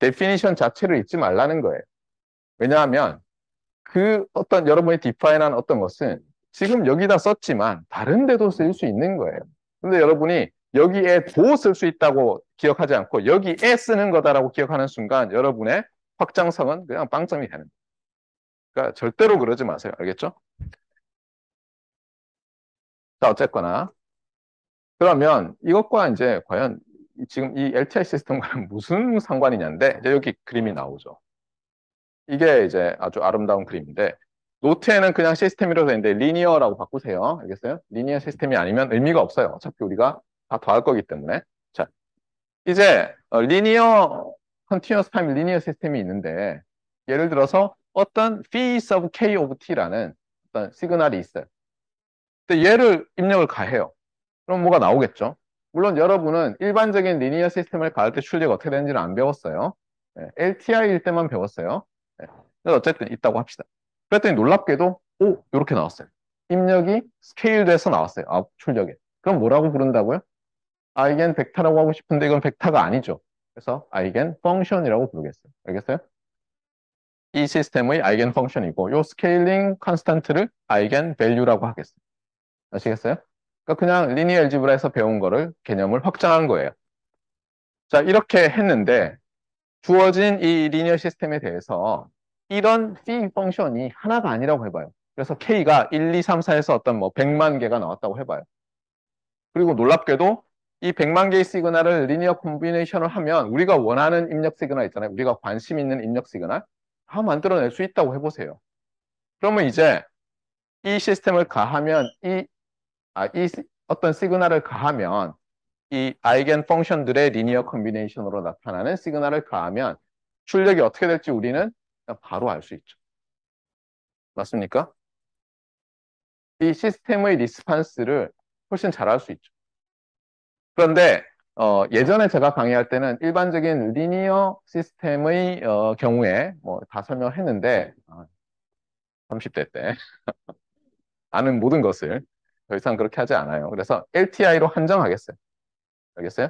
데피니션 자체를 잊지 말라는 거예요. 왜냐하면 그 어떤 여러분이 디파인한 어떤 것은 지금 여기다 썼지만 다른 데도 쓸 수 있는 거예요. 근데 여러분이 여기에 도 쓸 수 있다고 기억하지 않고 여기에 쓰는 거다라고 기억하는 순간 여러분의 확장성은 그냥 빵점이 되는 거예요. 그러니까 절대로 그러지 마세요. 알겠죠? 자, 어쨌거나 그러면 이것과 이제 과연 지금 이 LTI 시스템과는 무슨 상관이냐인데 이제 여기 그림이 나오죠. 이게 이제 아주 아름다운 그림인데 노트에는 그냥 시스템이라고 되는데 리니어라고 바꾸세요. 알겠어요? 리니어 시스템이 아니면 의미가 없어요. 어차피 우리가 다 더할 거기 때문에 자 이제 리니어 컨티뉴스 타임 리니어 시스템이 있는데 예를 들어서 어떤 phi sub k of t라는 어떤 시그널이 있어요. 근데 얘를 입력을 가해요. 그럼 뭐가 나오겠죠? 물론 여러분은 일반적인 리니어 시스템을 가할 때 출력 어떻게 되는지를안 배웠어요. 네, LTI일 때만 배웠어요. 그래서 어쨌든 있다고 합시다. 그랬더니 놀랍게도 오 이렇게 나왔어요. 입력이 스케일돼서 나왔어요. 아 출력에. 그럼 뭐라고 부른다고요? 아이겐 벡터라고 하고 싶은데 이건 벡터가 아니죠. 그래서 아이겐 펑션이라고 부르겠어요. 알겠어요? 이 시스템의 아이겐 펑션이고 요 스케일링 컨스턴트를 아이겐 밸류라고 하겠어요. 아시겠어요? 그러니까 그냥 리니어 엘지브라에서 배운 거를 개념을 확장한 거예요. 자 이렇게 했는데 주어진 이 리니어 시스템에 대해서 이런 f 펑션이 하나가 아니라고 해봐요. 그래서 K가 1, 2, 3, 4에서 어떤 뭐 100만 개가 나왔다고 해봐요. 그리고 놀랍게도 이 100만 개의 시그널을 리니어 콤비네이션을 하면 우리가 원하는 입력 시그널 있잖아요. 우리가 관심 있는 입력 시그널 다 만들어낼 수 있다고 해보세요. 그러면 이제 이 시스템을 가하면 이, 아, 이 어떤 시그널을 가하면 이 아이겐 펑션들의 리니어 콤비네이션으로 나타나는 시그널을 가하면 출력이 어떻게 될지 우리는 바로 알 수 있죠. 맞습니까? 이 시스템의 리스판스를 훨씬 잘 알 수 있죠. 그런데 어, 예전에 제가 강의할 때는 일반적인 리니어 시스템의 어, 경우에 뭐다 설명했는데 30대 아, 때 아는 모든 것을 더 이상 그렇게 하지 않아요. 그래서 LTI로 한정하겠어요. 알겠어요?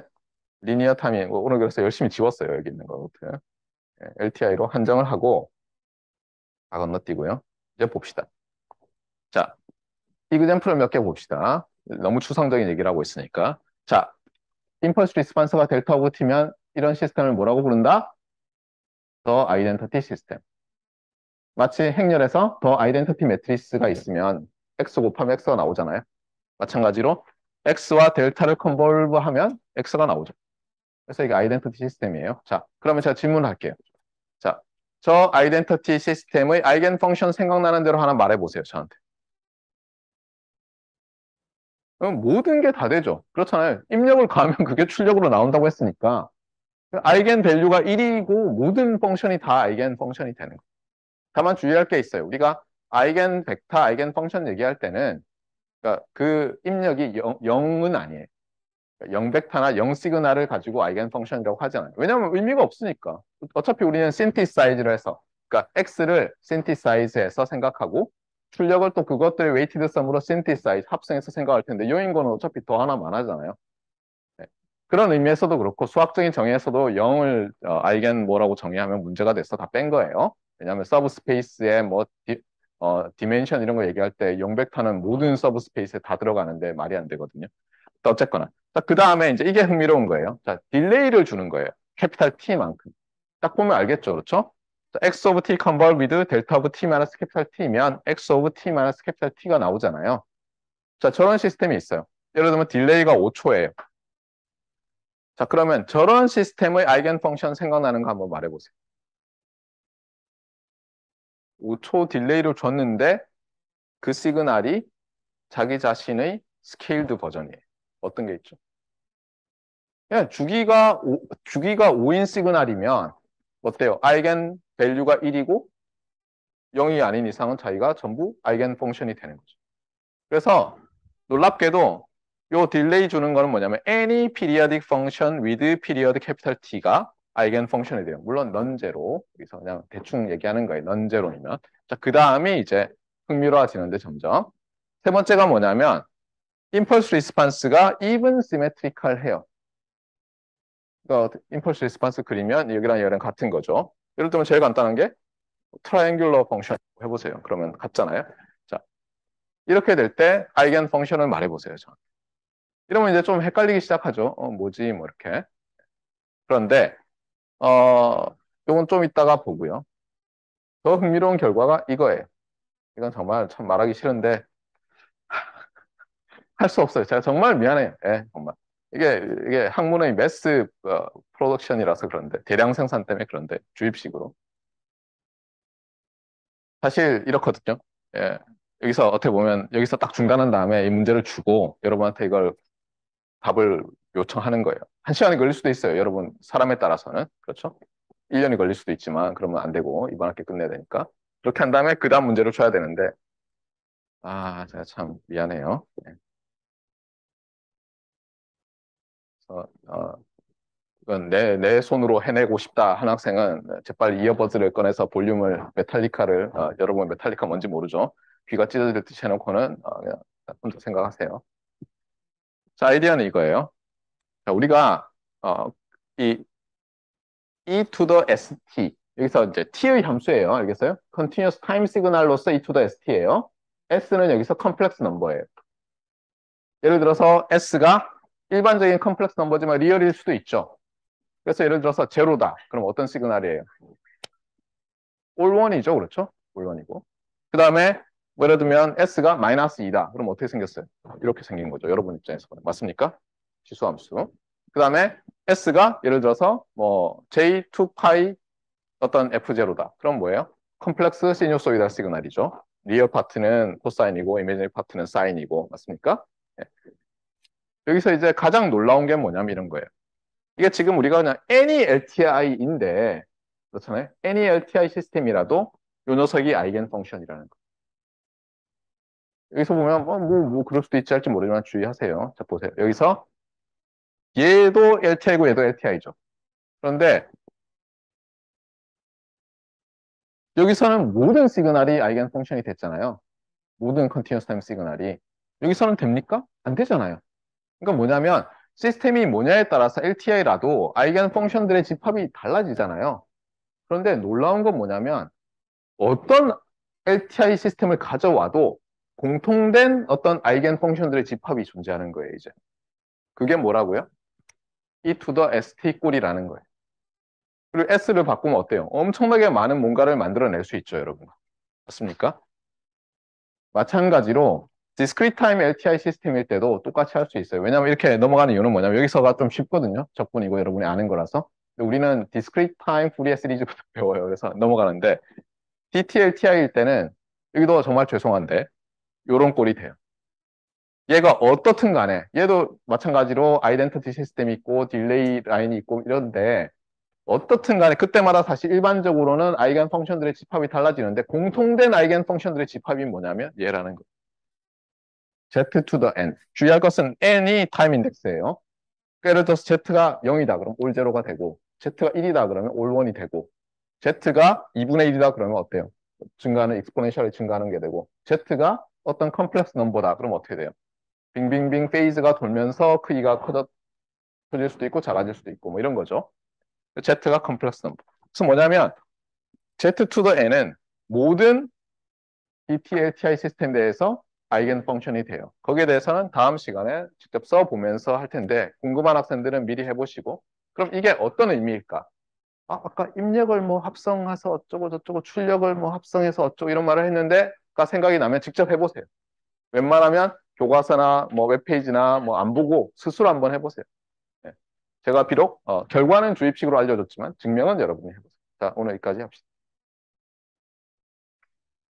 리니어 타이밍 오늘 그래서 열심히 지웠어요. 여기 있는 거 같아요. LTI로 한정을 하고 다 건너뛰고요. 이제 봅시다. 자, 이그젠플을 몇 개 봅시다. 너무 추상적인 얘기를 하고 있으니까. 자, 임펄스 리스판서가 델타와 붙으면 이런 시스템을 뭐라고 부른다? 더 아이덴티티 시스템. 마치 행렬에서 더 아이덴티티 매트리스가 있으면 x 곱하면 x가 나오잖아요. 마찬가지로 x와 델타를 컨볼브하면 x가 나오죠. 그래서 이게 아이덴티티 시스템이에요. 자, 그러면 제가 질문을 할게요. 저 아이덴티티 시스템의 아이겐 펑션 생각나는 대로 하나 말해보세요. 저한테. 모든 게 다 되죠. 그렇잖아요. 입력을 가면 그게 출력으로 나온다고 했으니까 아이겐 밸류가 1이고 모든 펑션이 다 아이겐 펑션이 되는 거예요. 다만 주의할 게 있어요. 우리가 아이겐 벡터, 아이겐 펑션 얘기할 때는 그러니까 그 입력이 0, 은 아니에요. 영벡터나 영시그널을 가지고 아이겐 펑션이라고 하잖아요 왜냐하면 의미가 없으니까. 어차피 우리는 신티사이즈로 해서 그러니까 x를 신티사이즈해서 생각하고 출력을 또 그것들의 웨이티드 썸으로 신티사이즈 합성해서 생각할 텐데 요인거는 어차피 더 하나 많아잖아요. 네. 그런 의미에서도 그렇고 수학적인 정의에서도 0을 어, 이겐 뭐라고 정의하면 문제가 돼서 다 뺀 거예요. 왜냐하면 서브 스페이스에 뭐 디, 어, 디멘션 이런 거 얘기할 때 0벡터는 모든 서브 스페이스에 다 들어가는데 말이 안 되거든요. 어쨌거나. 그 다음에 이제 이게 흥미로운 거예요. 자, 딜레이를 주는 거예요. 캐피탈 T만큼. 딱 보면 알겠죠. 그렇죠? 자, x of t c o n v o l v with delta of t 마이너스 캐피탈 t면 x of t 마이너스 캐피탈 t가 나오잖아요. 자, 저런 시스템이 있어요. 예를 들면 딜레이가 5초예요. 자, 그러면 저런 시스템의 아이겐 펑션 생각나는 거 한번 말해 보세요. 5초 딜레이를 줬는데 그 시그널이 자기 자신의 스케일드 버전이에요. 어떤 게 있죠? 그냥 주기가 오, 주기가 5인 시그널이면 어때요? 아이겐 밸류가 1이고 0이 아닌 이상은 자기가 전부 아이겐 펑션이 되는 거죠. 그래서 놀랍게도 요 딜레이 주는 거는 뭐냐면 any periodic function with period capital T가 아이겐 펑션이 돼요. 물론 넌제로 여기서 그냥 대충 얘기하는 거예요. 넌제로이면 자, 그 다음에 이제 흥미로워지는데 점점 세 번째가 뭐냐면 임펄스 리스판스가 even symmetrical 해요. 그러니까 임펄스 리스판스 그리면 여기랑 여기랑 같은 거죠. 예를 들면 제일 간단한 게 triangular function 해보세요. 그러면 같잖아요. 자 이렇게 될 때 eigen n f u c t i o n 을 말해보세요. 저. 이러면 이제 좀 헷갈리기 시작하죠. 어, 뭐지 뭐 이렇게. 그런데 어 이건 좀 이따가 보고요. 더 흥미로운 결과가 이거예요. 이건 정말 참 말하기 싫은데 할수 없어요. 제가 정말 미안해요. 예, 정말. 이게, 이게 학문의 매스 어, 프로덕션이라서 그런데, 대량 생산 때문에 그런데, 주입식으로. 사실 이렇거든요. 예. 여기서 어떻게 보면, 여기서 딱 중간한 다음에 이 문제를 주고, 여러분한테 이걸 답을 요청하는 거예요. 한 시간이 걸릴 수도 있어요. 여러분, 사람에 따라서는. 그렇죠? 1년이 걸릴 수도 있지만, 그러면 안 되고, 이번 학기 끝내야 되니까. 그렇게 한 다음에 그 다음 문제를 줘야 되는데, 아, 제가 참 미안해요. 예. 어, 어 내, 내 손으로 해내고 싶다 한 학생은 재빨리 네. 이어버드를 꺼내서 볼륨을 메탈리카를 어, 여러분 메탈리카 뭔지 모르죠? 귀가 찢어질 듯이 해놓고는 어, 그냥 혼자 생각하세요. 자 아이디어는 이거예요. 자 우리가 어, 이 e to the st 여기서 이제 t의 함수예요. 알겠어요? continuous time signal로서 e to the st예요. s는 여기서 complex number예요. 예를 들어서 s가 일반적인 컴플렉스 넘버지만 리얼일 수도 있죠. 그래서 예를 들어서 제로다. 그럼 어떤 시그널이에요? 올원이죠. 그렇죠? 올원이고. 그 다음에 뭐 예를 들면 S가 마이너스 2다. 그럼 어떻게 생겼어요? 이렇게 생긴 거죠. 여러분 입장에서. 보면. 맞습니까? 지수함수. 그 다음에 S가 예를 들어서 뭐 J2파이 어떤 F0다. 그럼 뭐예요? 컴플렉스 시뉴소이다 시그널이죠. 리얼 파트는 코사인이고 이미지 파트는 사인이고 맞습니까? 예. 여기서 이제 가장 놀라운 게 뭐냐면 이런 거예요. 이게 지금 우리가 그냥 any e LTI인데 그렇잖아요. any e LTI 시스템이라도 요 녀석이 아이겐 펑션이라는 거. 여기서 보면 뭐, 뭐, 뭐 그럴 수도 있지 할지 모르지만 주의하세요. 자 보세요. 여기서 얘도 LTI고 얘도 LTI죠. 그런데 여기서는 모든 시그널이 아이겐 펑션이 됐잖아요. 모든 컨티뉴스 타임 시그널이 여기서는 됩니까? 안 되잖아요. 그러니까 뭐냐면 시스템이 뭐냐에 따라서 LTI라도 아이겐 펑션들의 집합이 달라지잖아요. 그런데 놀라운 건 뭐냐면 어떤 LTI 시스템을 가져와도 공통된 어떤 아이겐 펑션들의 집합이 존재하는 거예요, 이제. 그게 뭐라고요? E to the ST 꼴이라는 거예요. 그리고 S를 바꾸면 어때요? 엄청나게 많은 뭔가를 만들어낼 수 있죠, 여러분. 맞습니까? 마찬가지로 디스크리트 타임 LTI 시스템일 때도 똑같이 할 수 있어요. 왜냐하면 이렇게 넘어가는 이유는 뭐냐면 여기서가 좀 쉽거든요. 적분이고 여러분이 아는 거라서. 우리는 디스크리트 타임 프리에 시리즈부터 배워요. 그래서 넘어가는데 DTLTI일 때는 여기도 정말 죄송한데 이런 꼴이 돼요. 얘가 어떻든 간에 얘도 마찬가지로 아이덴티티 시스템이 있고 딜레이 라인이 있고 이런데 어떻든 간에 그때마다 사실 일반적으로는 아이겐 펑션들의 집합이 달라지는데 공통된 아이겐 펑션들의 집합이 뭐냐면 얘라는 거예요. z to the n. 주의할 것은 n이 타임 인덱스예요. 예를 들어서 z가 0이다 그럼 올 제로가 되고 z가 1이다 그러면 올 1이 되고 z가 2분의 1이다 그러면 어때요? 증가하는 익스포넨셜이 증가하는 게 되고 z가 어떤 컴플렉스 넘버다 그럼 어떻게 돼요? 빙빙빙 페이즈가 돌면서 크기가 커져, 커질 수도 있고 작아질 수도 있고 뭐 이런 거죠. z가 컴플렉스 넘버. 그래서 뭐냐면 z to the n은 모든 e t a TI 시스템 내에서 아이겐 펑션이 돼요. 거기에 대해서는 다음 시간에 직접 써보면서 할 텐데 궁금한 학생들은 미리 해보시고 그럼 이게 어떤 의미일까? 아, 아까 입력을 뭐 합성해서 어쩌고 저쩌고 출력을 뭐 합성해서 어쩌고 이런 말을 했는데 가 생각이 나면 직접 해보세요. 웬만하면 교과서나 뭐 웹페이지나 뭐 안 보고 스스로 한번 해보세요. 네. 제가 비록 어, 결과는 주입식으로 알려줬지만 증명은 여러분이 해보세요. 자 오늘 여기까지 합시다.